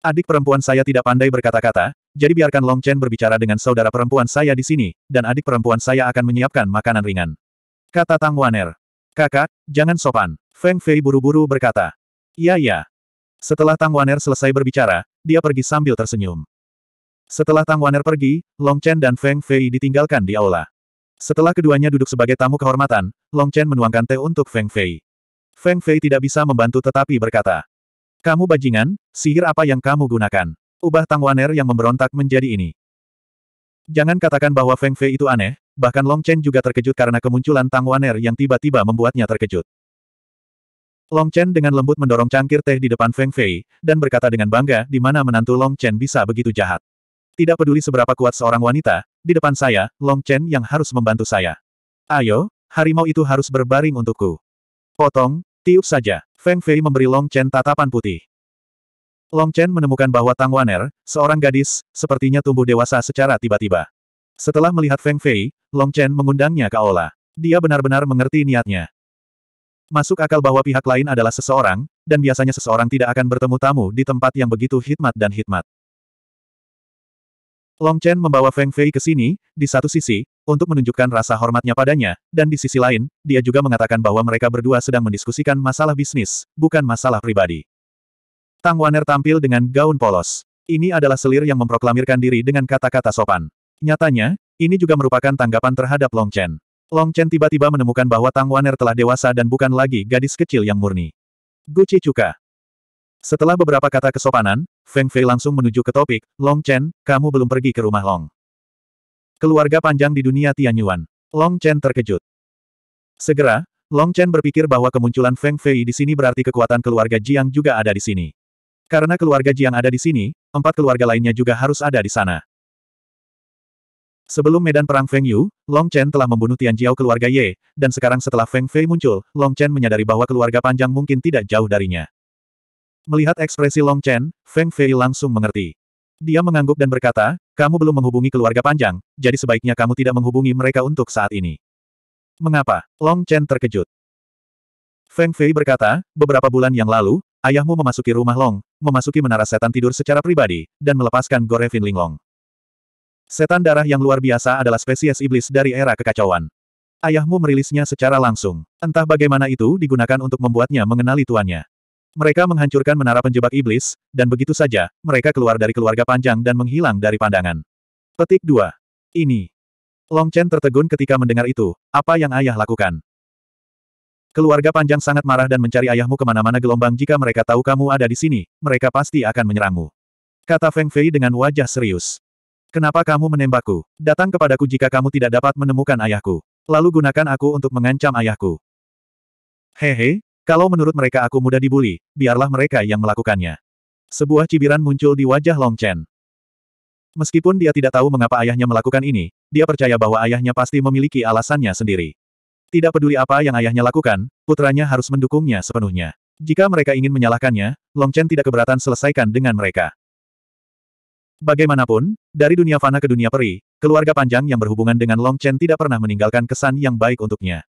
Adik perempuan saya tidak pandai berkata-kata, jadi biarkan Long Chen berbicara dengan saudara perempuan saya di sini, dan adik perempuan saya akan menyiapkan makanan ringan. Kata Tang Waner. Kakak, jangan sopan. Feng Fei buru-buru berkata. Iya ya. Setelah Tang Waner selesai berbicara, dia pergi sambil tersenyum. Setelah Tang Waner pergi, Long Chen dan Feng Fei ditinggalkan di aula. Setelah keduanya duduk sebagai tamu kehormatan, Long Chen menuangkan teh untuk Feng Fei. Feng Fei tidak bisa membantu tetapi berkata. Kamu bajingan, sihir apa yang kamu gunakan? Ubah Tang Waner yang memberontak menjadi ini. Jangan katakan bahwa Feng Fei itu aneh, bahkan Long Chen juga terkejut karena kemunculan Tang Waner yang tiba-tiba membuatnya terkejut. Long Chen dengan lembut mendorong cangkir teh di depan Feng Fei, dan berkata dengan bangga di mana menantu Long Chen bisa begitu jahat. Tidak peduli seberapa kuat seorang wanita, di depan saya, Long Chen yang harus membantu saya. Ayo, harimau itu harus berbaring untukku. Potong, tiup saja. Feng Fei memberi Long Chen tatapan putih. Long Chen menemukan bahwa Tang Waner, seorang gadis, sepertinya tumbuh dewasa secara tiba-tiba. Setelah melihat Feng Fei, Long Chen mengundangnya ke aula. Dia benar-benar mengerti niatnya. Masuk akal bahwa pihak lain adalah seseorang, dan biasanya seseorang tidak akan bertemu tamu di tempat yang begitu hikmat dan hikmat. Long Chen membawa Feng Fei ke sini, di satu sisi, untuk menunjukkan rasa hormatnya padanya, dan di sisi lain, dia juga mengatakan bahwa mereka berdua sedang mendiskusikan masalah bisnis, bukan masalah pribadi. Tang Waner tampil dengan gaun polos. Ini adalah selir yang memproklamirkan diri dengan kata-kata sopan. Nyatanya, ini juga merupakan tanggapan terhadap Long Chen. Long Chen tiba-tiba menemukan bahwa Tang Wan'er telah dewasa dan bukan lagi gadis kecil yang murni. Gucci Cuka. Setelah beberapa kata kesopanan, Feng Fei langsung menuju ke topik, Long Chen, kamu belum pergi ke rumah Long. Keluarga panjang di dunia Tianyuan. Long Chen terkejut. Segera, Long Chen berpikir bahwa kemunculan Feng Fei di sini berarti kekuatan keluarga Jiang juga ada di sini. Karena keluarga Jiang ada di sini, empat keluarga lainnya juga harus ada di sana. Sebelum medan perang Feng Yu, Long Chen telah membunuh Tian Jiao keluarga Ye, dan sekarang setelah Feng Fei muncul, Long Chen menyadari bahwa keluarga panjang mungkin tidak jauh darinya. Melihat ekspresi Long Chen, Feng Fei langsung mengerti. Dia mengangguk dan berkata, kamu belum menghubungi keluarga panjang, jadi sebaiknya kamu tidak menghubungi mereka untuk saat ini. Mengapa? Long Chen terkejut. Feng Fei berkata, beberapa bulan yang lalu, ayahmu memasuki rumah Long, memasuki menara setan tidur secara pribadi, dan melepaskan Gore Long. Setan darah yang luar biasa adalah spesies iblis dari era kekacauan. Ayahmu merilisnya secara langsung. Entah bagaimana itu digunakan untuk membuatnya mengenali tuannya. Mereka menghancurkan menara penjebak iblis, dan begitu saja, mereka keluar dari keluarga panjang dan menghilang dari pandangan. Petik 2. Ini. Long Chen tertegun ketika mendengar itu, apa yang ayah lakukan. Keluarga panjang sangat marah dan mencari ayahmu kemana-mana gelombang jika mereka tahu kamu ada di sini, mereka pasti akan menyerangmu. Kata Feng Fei dengan wajah serius. Kenapa kamu menembakku? Datang kepadaku jika kamu tidak dapat menemukan ayahku. Lalu gunakan aku untuk mengancam ayahku. Hehe, kalau menurut mereka aku mudah dibully, biarlah mereka yang melakukannya. Sebuah cibiran muncul di wajah Long Chen. Meskipun dia tidak tahu mengapa ayahnya melakukan ini, dia percaya bahwa ayahnya pasti memiliki alasannya sendiri. Tidak peduli apa yang ayahnya lakukan, putranya harus mendukungnya sepenuhnya. Jika mereka ingin menyalahkannya, Long Chen tidak keberatan selesaikan dengan mereka. Bagaimanapun, dari dunia fana ke dunia peri, keluarga panjang yang berhubungan dengan Long Chen tidak pernah meninggalkan kesan yang baik untuknya.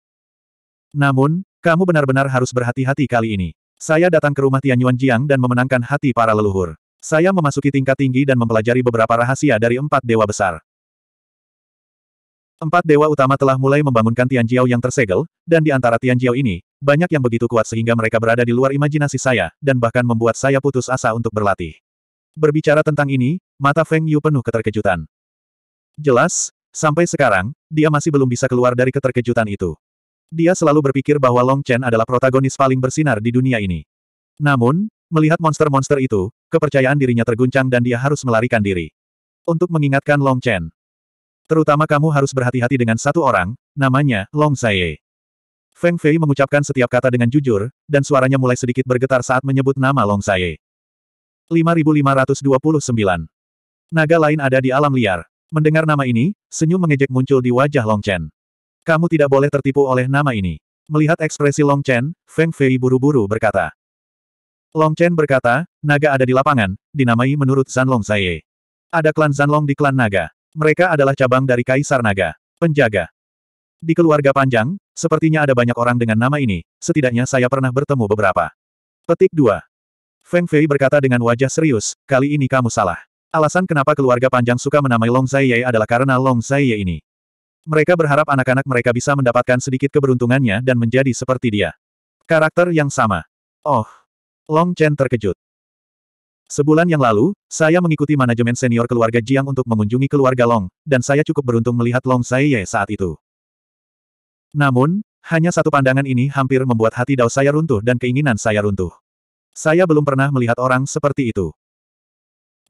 Namun, kamu benar-benar harus berhati-hati kali ini. Saya datang ke rumah Tianyuan Jiang dan memenangkan hati para leluhur. Saya memasuki tingkat tinggi dan mempelajari beberapa rahasia dari empat dewa besar. Empat dewa utama telah mulai membangunkan Tianjiao yang tersegel, dan di antara Tianjiao ini, banyak yang begitu kuat sehingga mereka berada di luar imajinasi saya, dan bahkan membuat saya putus asa untuk berlatih. Berbicara tentang ini, mata Feng Yu penuh keterkejutan. Jelas, sampai sekarang, dia masih belum bisa keluar dari keterkejutan itu. Dia selalu berpikir bahwa Long Chen adalah protagonis paling bersinar di dunia ini. Namun, melihat monster-monster itu, kepercayaan dirinya terguncang dan dia harus melarikan diri. Untuk mengingatkan Long Chen. Terutama kamu harus berhati-hati dengan satu orang, namanya Long Zaye. Feng Fei mengucapkan setiap kata dengan jujur, dan suaranya mulai sedikit bergetar saat menyebut nama Long Zaye. 5529. Naga lain ada di alam liar. Mendengar nama ini, senyum mengejek muncul di wajah Long Chen. Kamu tidak boleh tertipu oleh nama ini. Melihat ekspresi Long Chen, Feng Fei buru-buru berkata. Long Chen berkata, naga ada di lapangan, dinamai menurut Zanlong Zaye. Ada klan Zanlong di klan naga. Mereka adalah cabang dari Kaisar Naga. Penjaga. Di keluarga panjang, sepertinya ada banyak orang dengan nama ini, setidaknya saya pernah bertemu beberapa. Petik 2. Feng Fei berkata dengan wajah serius, kali ini kamu salah. Alasan kenapa keluarga panjang suka menamai Long Zaiye adalah karena Long Zaiye ini. Mereka berharap anak-anak mereka bisa mendapatkan sedikit keberuntungannya dan menjadi seperti dia. Karakter yang sama. Oh. Long Chen terkejut. Sebulan yang lalu, saya mengikuti manajemen senior keluarga Jiang untuk mengunjungi keluarga Long, dan saya cukup beruntung melihat Long Zaiye saat itu. Namun, hanya satu pandangan ini hampir membuat hati Dao saya runtuh dan keinginan saya runtuh. Saya belum pernah melihat orang seperti itu.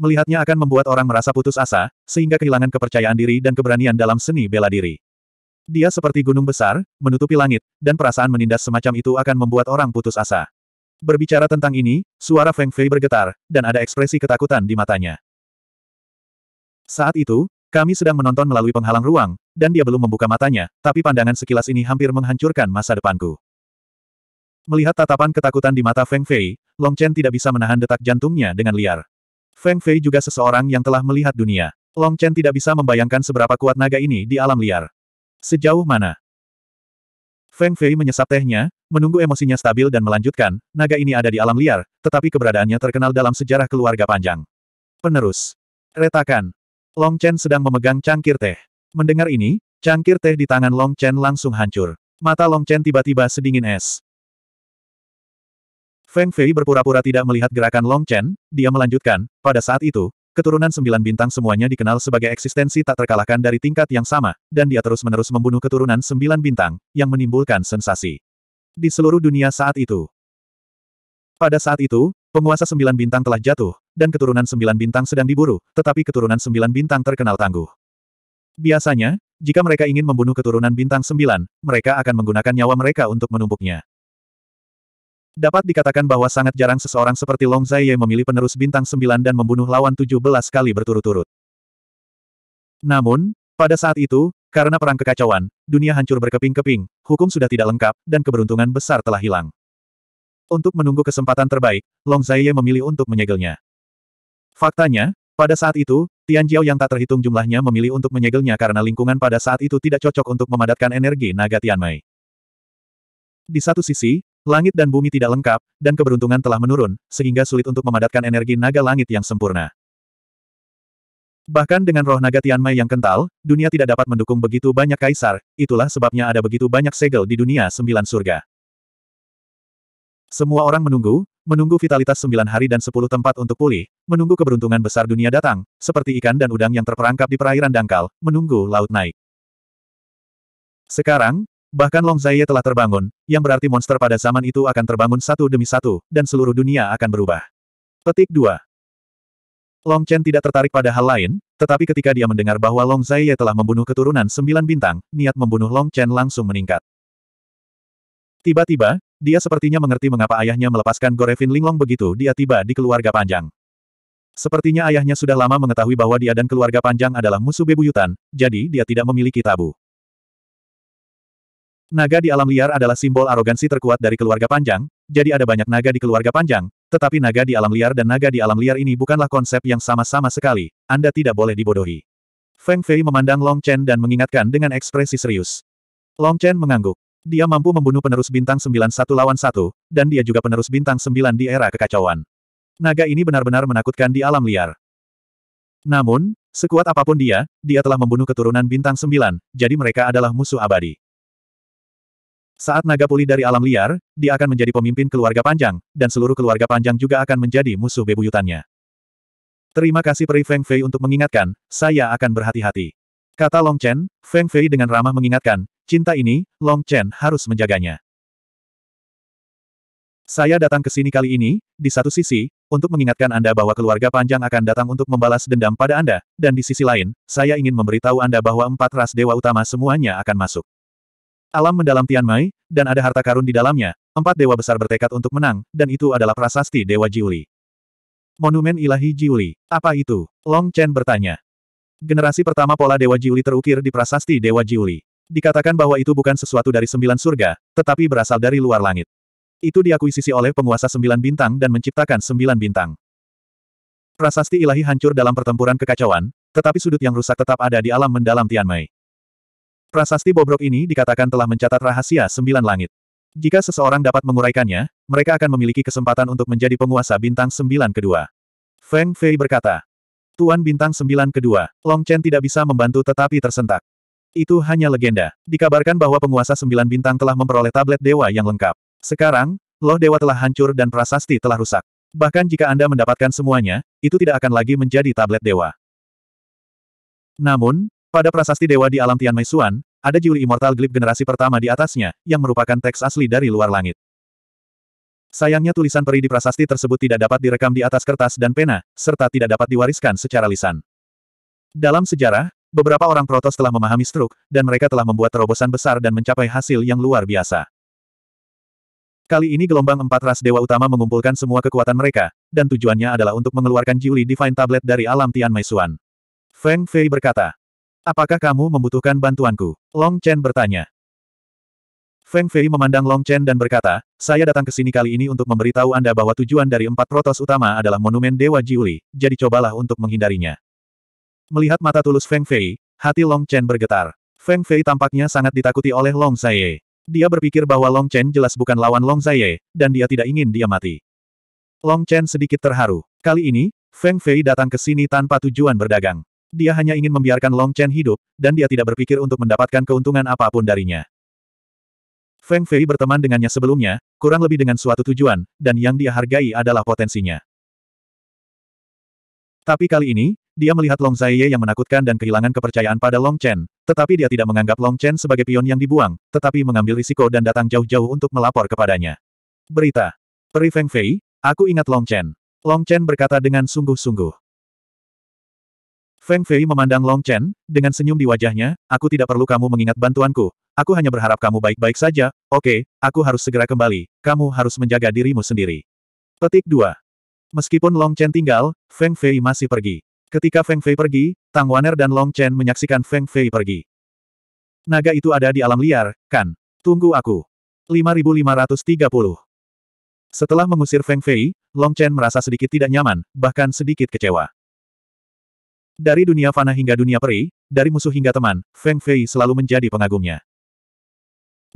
Melihatnya akan membuat orang merasa putus asa, sehingga kehilangan kepercayaan diri dan keberanian dalam seni bela diri. Dia seperti gunung besar, menutupi langit, dan perasaan menindas semacam itu akan membuat orang putus asa. Berbicara tentang ini, suara Feng Fei bergetar, dan ada ekspresi ketakutan di matanya. Saat itu, kami sedang menonton melalui penghalang ruang, dan dia belum membuka matanya, tapi pandangan sekilas ini hampir menghancurkan masa depanku. Melihat tatapan ketakutan di mata Feng Fei, Long Chen tidak bisa menahan detak jantungnya dengan liar. Feng Fei juga seseorang yang telah melihat dunia. Long Chen tidak bisa membayangkan seberapa kuat naga ini di alam liar. Sejauh mana? Feng Fei menyesap tehnya, menunggu emosinya stabil dan melanjutkan, naga ini ada di alam liar, tetapi keberadaannya terkenal dalam sejarah keluarga panjang. Penerus. Retakan. Long Chen sedang memegang cangkir teh. Mendengar ini, cangkir teh di tangan Long Chen langsung hancur. Mata Long Chen tiba-tiba sedingin es. Feng Fei berpura-pura tidak melihat gerakan Long Chen, dia melanjutkan, pada saat itu, keturunan sembilan bintang semuanya dikenal sebagai eksistensi tak terkalahkan dari tingkat yang sama, dan dia terus-menerus membunuh keturunan sembilan bintang, yang menimbulkan sensasi. Di seluruh dunia saat itu. Pada saat itu, penguasa sembilan bintang telah jatuh, dan keturunan sembilan bintang sedang diburu, tetapi keturunan sembilan bintang terkenal tangguh. Biasanya, jika mereka ingin membunuh keturunan bintang sembilan, mereka akan menggunakan nyawa mereka untuk menumpuknya. Dapat dikatakan bahwa sangat jarang seseorang seperti Long Zaiye memilih penerus bintang 9 dan membunuh lawan 17 kali berturut-turut. Namun, pada saat itu, karena perang kekacauan, dunia hancur berkeping-keping, hukum sudah tidak lengkap, dan keberuntungan besar telah hilang. Untuk menunggu kesempatan terbaik, Long Zaiye memilih untuk menyegelnya. Faktanya, pada saat itu, Tian Jiao yang tak terhitung jumlahnya memilih untuk menyegelnya karena lingkungan pada saat itu tidak cocok untuk memadatkan energi naga Tian Mei. Di satu sisi, Langit dan bumi tidak lengkap, dan keberuntungan telah menurun, sehingga sulit untuk memadatkan energi naga langit yang sempurna. Bahkan dengan roh naga Tianmai yang kental, dunia tidak dapat mendukung begitu banyak kaisar, itulah sebabnya ada begitu banyak segel di dunia sembilan surga. Semua orang menunggu, menunggu vitalitas sembilan hari dan sepuluh tempat untuk pulih, menunggu keberuntungan besar dunia datang, seperti ikan dan udang yang terperangkap di perairan dangkal, menunggu laut naik. Sekarang, Bahkan Long Zaiye telah terbangun, yang berarti monster pada zaman itu akan terbangun satu demi satu, dan seluruh dunia akan berubah. Petik 2. Long Chen tidak tertarik pada hal lain, tetapi ketika dia mendengar bahwa Long Zaiye telah membunuh keturunan sembilan bintang, niat membunuh Long Chen langsung meningkat. Tiba-tiba, dia sepertinya mengerti mengapa ayahnya melepaskan Gorevin Linglong begitu dia tiba di keluarga panjang. Sepertinya ayahnya sudah lama mengetahui bahwa dia dan keluarga panjang adalah musuh bebuyutan, jadi dia tidak memiliki tabu. Naga di alam liar adalah simbol arogansi terkuat dari keluarga panjang, jadi ada banyak naga di keluarga panjang, tetapi naga di alam liar dan naga di alam liar ini bukanlah konsep yang sama-sama sekali, Anda tidak boleh dibodohi. Feng Fei memandang Long Chen dan mengingatkan dengan ekspresi serius. Long Chen mengangguk. Dia mampu membunuh penerus bintang sembilan satu lawan satu, dan dia juga penerus bintang sembilan di era kekacauan. Naga ini benar-benar menakutkan di alam liar. Namun, sekuat apapun dia, dia telah membunuh keturunan bintang sembilan, jadi mereka adalah musuh abadi. Saat naga pulih dari alam liar, dia akan menjadi pemimpin keluarga panjang, dan seluruh keluarga panjang juga akan menjadi musuh bebuyutannya. Terima kasih Peri Feng Fei untuk mengingatkan, saya akan berhati-hati. Kata Long Chen, Feng Fei dengan ramah mengingatkan, cinta ini, Long Chen harus menjaganya. Saya datang ke sini kali ini, di satu sisi, untuk mengingatkan Anda bahwa keluarga panjang akan datang untuk membalas dendam pada Anda, dan di sisi lain, saya ingin memberitahu Anda bahwa empat ras dewa utama semuanya akan masuk. Alam mendalam Tian Mai, dan ada harta karun di dalamnya, empat dewa besar bertekad untuk menang, dan itu adalah prasasti Dewa Jiuli. Monumen Ilahi Jiuli, apa itu? Long Chen bertanya. Generasi pertama pola Dewa Jiuli terukir di prasasti Dewa Jiuli. Dikatakan bahwa itu bukan sesuatu dari sembilan surga, tetapi berasal dari luar langit. Itu diakuisisi oleh penguasa sembilan bintang dan menciptakan sembilan bintang. Prasasti ilahi hancur dalam pertempuran kekacauan, tetapi sudut yang rusak tetap ada di alam mendalam Tianmei. Prasasti bobrok ini dikatakan telah mencatat rahasia sembilan langit. Jika seseorang dapat menguraikannya, mereka akan memiliki kesempatan untuk menjadi penguasa bintang sembilan kedua. Feng Fei berkata, Tuan bintang sembilan kedua, Long Chen tidak bisa membantu tetapi tersentak. Itu hanya legenda. Dikabarkan bahwa penguasa sembilan bintang telah memperoleh tablet dewa yang lengkap. Sekarang, loh dewa telah hancur dan prasasti telah rusak. Bahkan jika Anda mendapatkan semuanya, itu tidak akan lagi menjadi tablet dewa. Namun, pada prasasti dewa di alam Tian Meisuan, Xuan, ada Jiuli Immortal Glip generasi pertama di atasnya, yang merupakan teks asli dari luar langit. Sayangnya tulisan peri di prasasti tersebut tidak dapat direkam di atas kertas dan pena, serta tidak dapat diwariskan secara lisan. Dalam sejarah, beberapa orang protos telah memahami struk, dan mereka telah membuat terobosan besar dan mencapai hasil yang luar biasa. Kali ini gelombang empat ras dewa utama mengumpulkan semua kekuatan mereka, dan tujuannya adalah untuk mengeluarkan Jiuli Divine Tablet dari alam Tian Mei Xuan. Feng Fei berkata, Apakah kamu membutuhkan bantuanku? Long Chen bertanya. Feng Fei memandang Long Chen dan berkata, saya datang ke sini kali ini untuk memberitahu Anda bahwa tujuan dari empat protos utama adalah monumen Dewa Jiuli, jadi cobalah untuk menghindarinya. Melihat mata tulus Feng Fei, hati Long Chen bergetar. Feng Fei tampaknya sangat ditakuti oleh Long Xie. Dia berpikir bahwa Long Chen jelas bukan lawan Long Xie, dan dia tidak ingin dia mati. Long Chen sedikit terharu. Kali ini, Feng Fei datang ke sini tanpa tujuan berdagang. Dia hanya ingin membiarkan Long Chen hidup, dan dia tidak berpikir untuk mendapatkan keuntungan apapun darinya. Feng Fei berteman dengannya sebelumnya, kurang lebih dengan suatu tujuan, dan yang dia hargai adalah potensinya. Tapi kali ini, dia melihat Long Zaiye yang menakutkan dan kehilangan kepercayaan pada Long Chen, tetapi dia tidak menganggap Long Chen sebagai pion yang dibuang, tetapi mengambil risiko dan datang jauh-jauh untuk melapor kepadanya. Berita. Peri Feng Fei, aku ingat Long Chen. Long Chen berkata dengan sungguh-sungguh. Feng Fei memandang Long Chen, dengan senyum di wajahnya, aku tidak perlu kamu mengingat bantuanku, aku hanya berharap kamu baik-baik saja, oke, okay, aku harus segera kembali, kamu harus menjaga dirimu sendiri. Petik 2. Meskipun Long Chen tinggal, Feng Fei masih pergi. Ketika Feng Fei pergi, Tang Waner dan Long Chen menyaksikan Feng Fei pergi. Naga itu ada di alam liar, kan? Tunggu aku. 5530. Setelah mengusir Feng Fei, Long Chen merasa sedikit tidak nyaman, bahkan sedikit kecewa. Dari dunia fana hingga dunia peri, dari musuh hingga teman, Feng Fei selalu menjadi pengagumnya.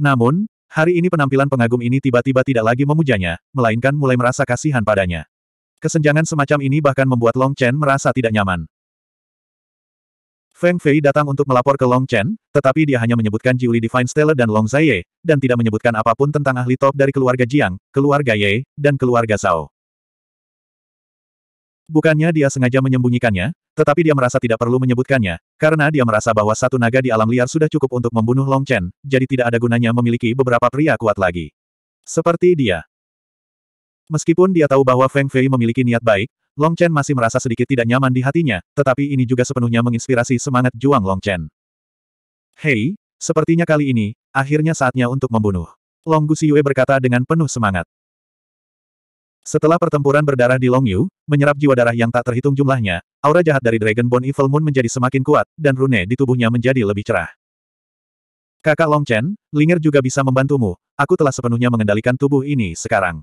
Namun, hari ini penampilan pengagum ini tiba-tiba tidak lagi memujanya, melainkan mulai merasa kasihan padanya. Kesenjangan semacam ini bahkan membuat Long Chen merasa tidak nyaman. Feng Fei datang untuk melapor ke Long Chen, tetapi dia hanya menyebutkan Jiuli Divine Stellar dan Long Zaiye, dan tidak menyebutkan apapun tentang ahli top dari keluarga Jiang, keluarga Ye, dan keluarga Zhao. Bukannya dia sengaja menyembunyikannya, tetapi dia merasa tidak perlu menyebutkannya, karena dia merasa bahwa satu naga di alam liar sudah cukup untuk membunuh Long Chen, jadi tidak ada gunanya memiliki beberapa pria kuat lagi. Seperti dia. Meskipun dia tahu bahwa Feng Fei memiliki niat baik, Long Chen masih merasa sedikit tidak nyaman di hatinya, tetapi ini juga sepenuhnya menginspirasi semangat juang Long Chen. Hei, sepertinya kali ini, akhirnya saatnya untuk membunuh. Long Gu Yue berkata dengan penuh semangat. Setelah pertempuran berdarah di Longyu, menyerap jiwa darah yang tak terhitung jumlahnya, aura jahat dari Dragonborn Bone Evil Moon menjadi semakin kuat, dan rune di tubuhnya menjadi lebih cerah. Kakak Long Chen, Lingir juga bisa membantumu, aku telah sepenuhnya mengendalikan tubuh ini sekarang.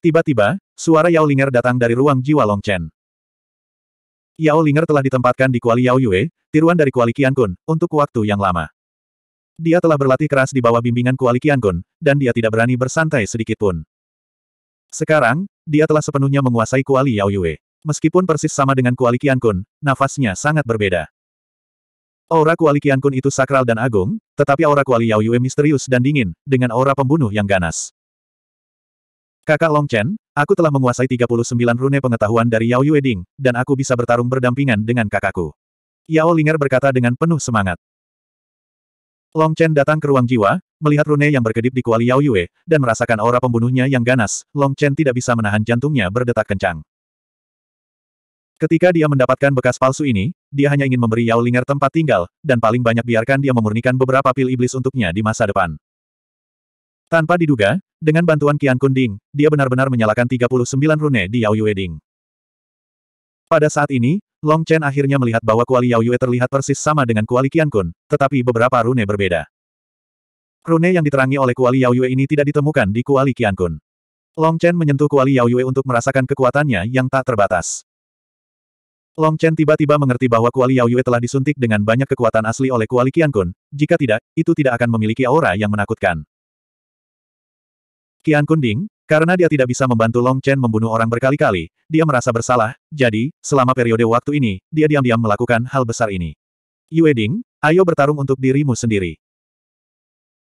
Tiba-tiba, suara Yao Linger datang dari ruang jiwa Long Chen. Yao Linger telah ditempatkan di kuali Yao Yue, tiruan dari kuali Qian Kun, untuk waktu yang lama. Dia telah berlatih keras di bawah bimbingan kuali Qian Kun, dan dia tidak berani bersantai sedikitpun. Sekarang, dia telah sepenuhnya menguasai kuali Yao Yue. Meskipun persis sama dengan kuali Qian Kun, nafasnya sangat berbeda. Aura kuali Qian Kun itu sakral dan agung, tetapi aura kuali Yao Yue misterius dan dingin, dengan aura pembunuh yang ganas. Kakak Long Chen, aku telah menguasai 39 rune pengetahuan dari Yao Yue Ding, dan aku bisa bertarung berdampingan dengan kakakku. Yao Linger berkata dengan penuh semangat. Long Chen datang ke ruang jiwa, melihat rune yang berkedip di kuali Yao Yue, dan merasakan aura pembunuhnya yang ganas, Long Chen tidak bisa menahan jantungnya berdetak kencang. Ketika dia mendapatkan bekas palsu ini, dia hanya ingin memberi Yao Linger tempat tinggal, dan paling banyak biarkan dia memurnikan beberapa pil iblis untuknya di masa depan. Tanpa diduga, dengan bantuan Qian Kun Ding, dia benar-benar menyalakan 39 rune di Yao Yue Ding. Pada saat ini, Long Chen akhirnya melihat bahwa kuali Yao Yue terlihat persis sama dengan kuali Qian Kun, tetapi beberapa rune berbeda. Rune yang diterangi oleh kuali Yao Yue ini tidak ditemukan di kuali Qian Kun. Long Chen menyentuh kuali Yao Yue untuk merasakan kekuatannya yang tak terbatas. Long Chen tiba-tiba mengerti bahwa kuali Yao Yue telah disuntik dengan banyak kekuatan asli oleh kuali Qian Kun, jika tidak, itu tidak akan memiliki aura yang menakutkan. Qian Kun Ding, karena dia tidak bisa membantu Long Chen membunuh orang berkali-kali, dia merasa bersalah, jadi, selama periode waktu ini, dia diam-diam melakukan hal besar ini. Yue Ding, ayo bertarung untuk dirimu sendiri.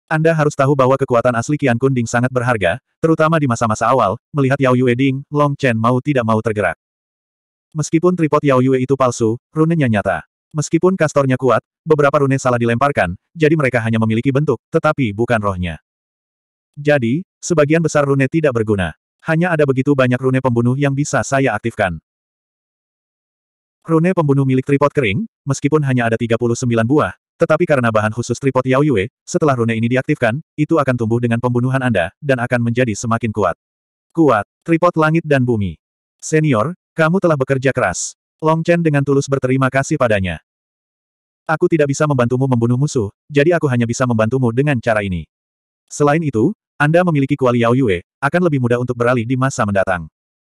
Anda harus tahu bahwa kekuatan asli Kian Kun Ding sangat berharga, terutama di masa-masa awal, melihat Yao Yue Ding, Long Chen mau tidak mau tergerak. Meskipun tripod Yao Yue itu palsu, runenya nyata. Meskipun kastornya kuat, beberapa rune salah dilemparkan, jadi mereka hanya memiliki bentuk, tetapi bukan rohnya. Jadi, sebagian besar rune tidak berguna. Hanya ada begitu banyak rune pembunuh yang bisa saya aktifkan. Rune pembunuh milik tripod kering, meskipun hanya ada 39 buah, tetapi karena bahan khusus tripod Yao Yue, setelah rune ini diaktifkan, itu akan tumbuh dengan pembunuhan Anda, dan akan menjadi semakin kuat. Kuat, tripod langit dan bumi. Senior, kamu telah bekerja keras. Long Chen dengan tulus berterima kasih padanya. Aku tidak bisa membantumu membunuh musuh, jadi aku hanya bisa membantumu dengan cara ini. Selain itu, anda memiliki kuali Yao Yue, akan lebih mudah untuk beralih di masa mendatang.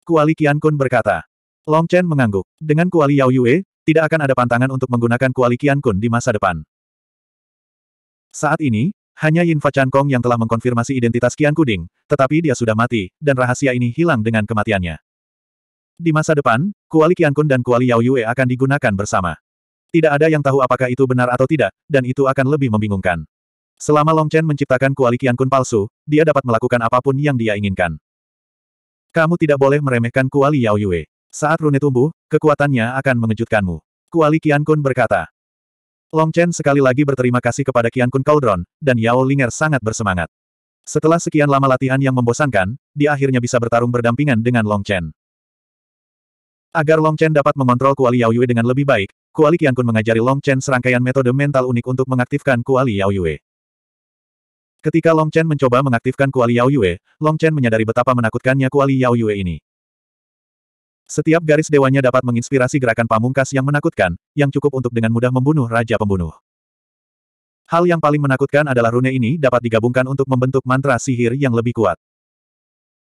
Kuali Qian Kun berkata. Long Chen mengangguk. Dengan kuali Yao Yue, tidak akan ada pantangan untuk menggunakan kuali Qian Kun di masa depan. Saat ini, hanya Yin Fa Chan Kong yang telah mengkonfirmasi identitas Qian Kuding, tetapi dia sudah mati, dan rahasia ini hilang dengan kematiannya. Di masa depan, kuali Qian Kun dan kuali Yao Yue akan digunakan bersama. Tidak ada yang tahu apakah itu benar atau tidak, dan itu akan lebih membingungkan. Selama Long Chen menciptakan kuali kun palsu, dia dapat melakukan apapun yang dia inginkan. Kamu tidak boleh meremehkan kuali Yao Yue. Saat rune tumbuh, kekuatannya akan mengejutkanmu. Kuali kun berkata. Long Chen sekali lagi berterima kasih kepada Kian kun Cauldron, dan Yao Linger sangat bersemangat. Setelah sekian lama latihan yang membosankan, dia akhirnya bisa bertarung berdampingan dengan Long Chen. Agar Long Chen dapat mengontrol kuali Yao Yue dengan lebih baik, kuali kun mengajari Long Chen serangkaian metode mental unik untuk mengaktifkan kuali Yao Yue. Ketika Long Chen mencoba mengaktifkan kuali Yao Yue, Long Chen menyadari betapa menakutkannya kuali Yao Yue ini. Setiap garis dewanya dapat menginspirasi gerakan pamungkas yang menakutkan, yang cukup untuk dengan mudah membunuh Raja Pembunuh. Hal yang paling menakutkan adalah rune ini dapat digabungkan untuk membentuk mantra sihir yang lebih kuat.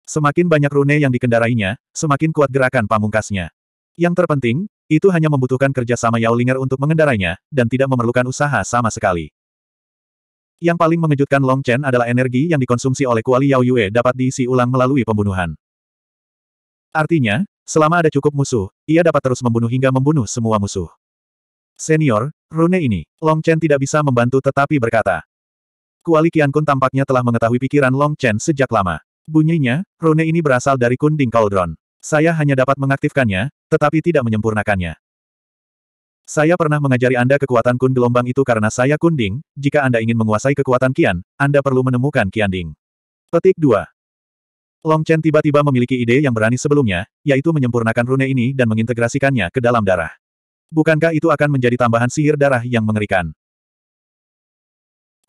Semakin banyak rune yang dikendarainya, semakin kuat gerakan pamungkasnya. Yang terpenting, itu hanya membutuhkan kerjasama Yao Linger untuk mengendarainya, dan tidak memerlukan usaha sama sekali. Yang paling mengejutkan Long Chen adalah energi yang dikonsumsi oleh kuali Yao Yue dapat diisi ulang melalui pembunuhan. Artinya, selama ada cukup musuh, ia dapat terus membunuh hingga membunuh semua musuh. Senior, rune ini, Long Chen tidak bisa membantu tetapi berkata. Kuali Qian Kun tampaknya telah mengetahui pikiran Long Chen sejak lama. Bunyinya, rune ini berasal dari Kunding Cauldron. Saya hanya dapat mengaktifkannya, tetapi tidak menyempurnakannya. Saya pernah mengajari Anda kekuatan kun gelombang itu karena saya kunding, jika Anda ingin menguasai kekuatan kian, Anda perlu menemukan kian ding. Petik 2. Long Chen tiba-tiba memiliki ide yang berani sebelumnya, yaitu menyempurnakan rune ini dan mengintegrasikannya ke dalam darah. Bukankah itu akan menjadi tambahan sihir darah yang mengerikan?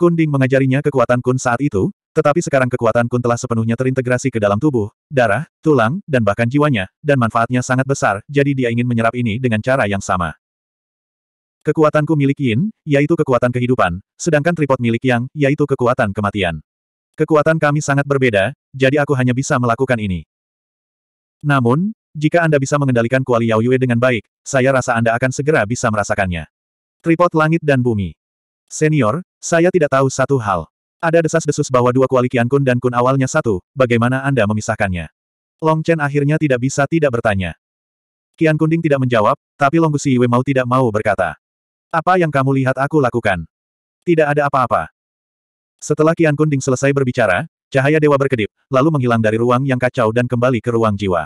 Kunding mengajarinya kekuatan kun saat itu, tetapi sekarang kekuatan kun telah sepenuhnya terintegrasi ke dalam tubuh, darah, tulang, dan bahkan jiwanya, dan manfaatnya sangat besar, jadi dia ingin menyerap ini dengan cara yang sama. Kekuatanku milik Yin, yaitu kekuatan kehidupan, sedangkan tripod milik Yang, yaitu kekuatan kematian. Kekuatan kami sangat berbeda, jadi aku hanya bisa melakukan ini. Namun, jika Anda bisa mengendalikan kuali Yao Yue dengan baik, saya rasa Anda akan segera bisa merasakannya. Tripod langit dan bumi. Senior, saya tidak tahu satu hal. Ada desas-desus bahwa dua kuali Kian Kun dan Kun awalnya satu, bagaimana Anda memisahkannya? Long Chen akhirnya tidak bisa tidak bertanya. Kian Kunding tidak menjawab, tapi Long Gu Si Yue mau tidak mau berkata. Apa yang kamu lihat aku lakukan? Tidak ada apa-apa. Setelah Kian Kunding selesai berbicara, cahaya dewa berkedip, lalu menghilang dari ruang yang kacau dan kembali ke ruang jiwa.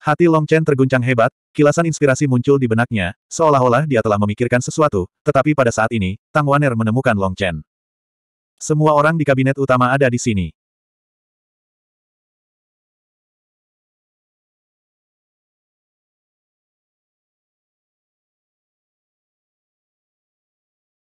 Hati Long Chen terguncang hebat, kilasan inspirasi muncul di benaknya, seolah-olah dia telah memikirkan sesuatu, tetapi pada saat ini, Tang Waner menemukan Long Chen. Semua orang di kabinet utama ada di sini.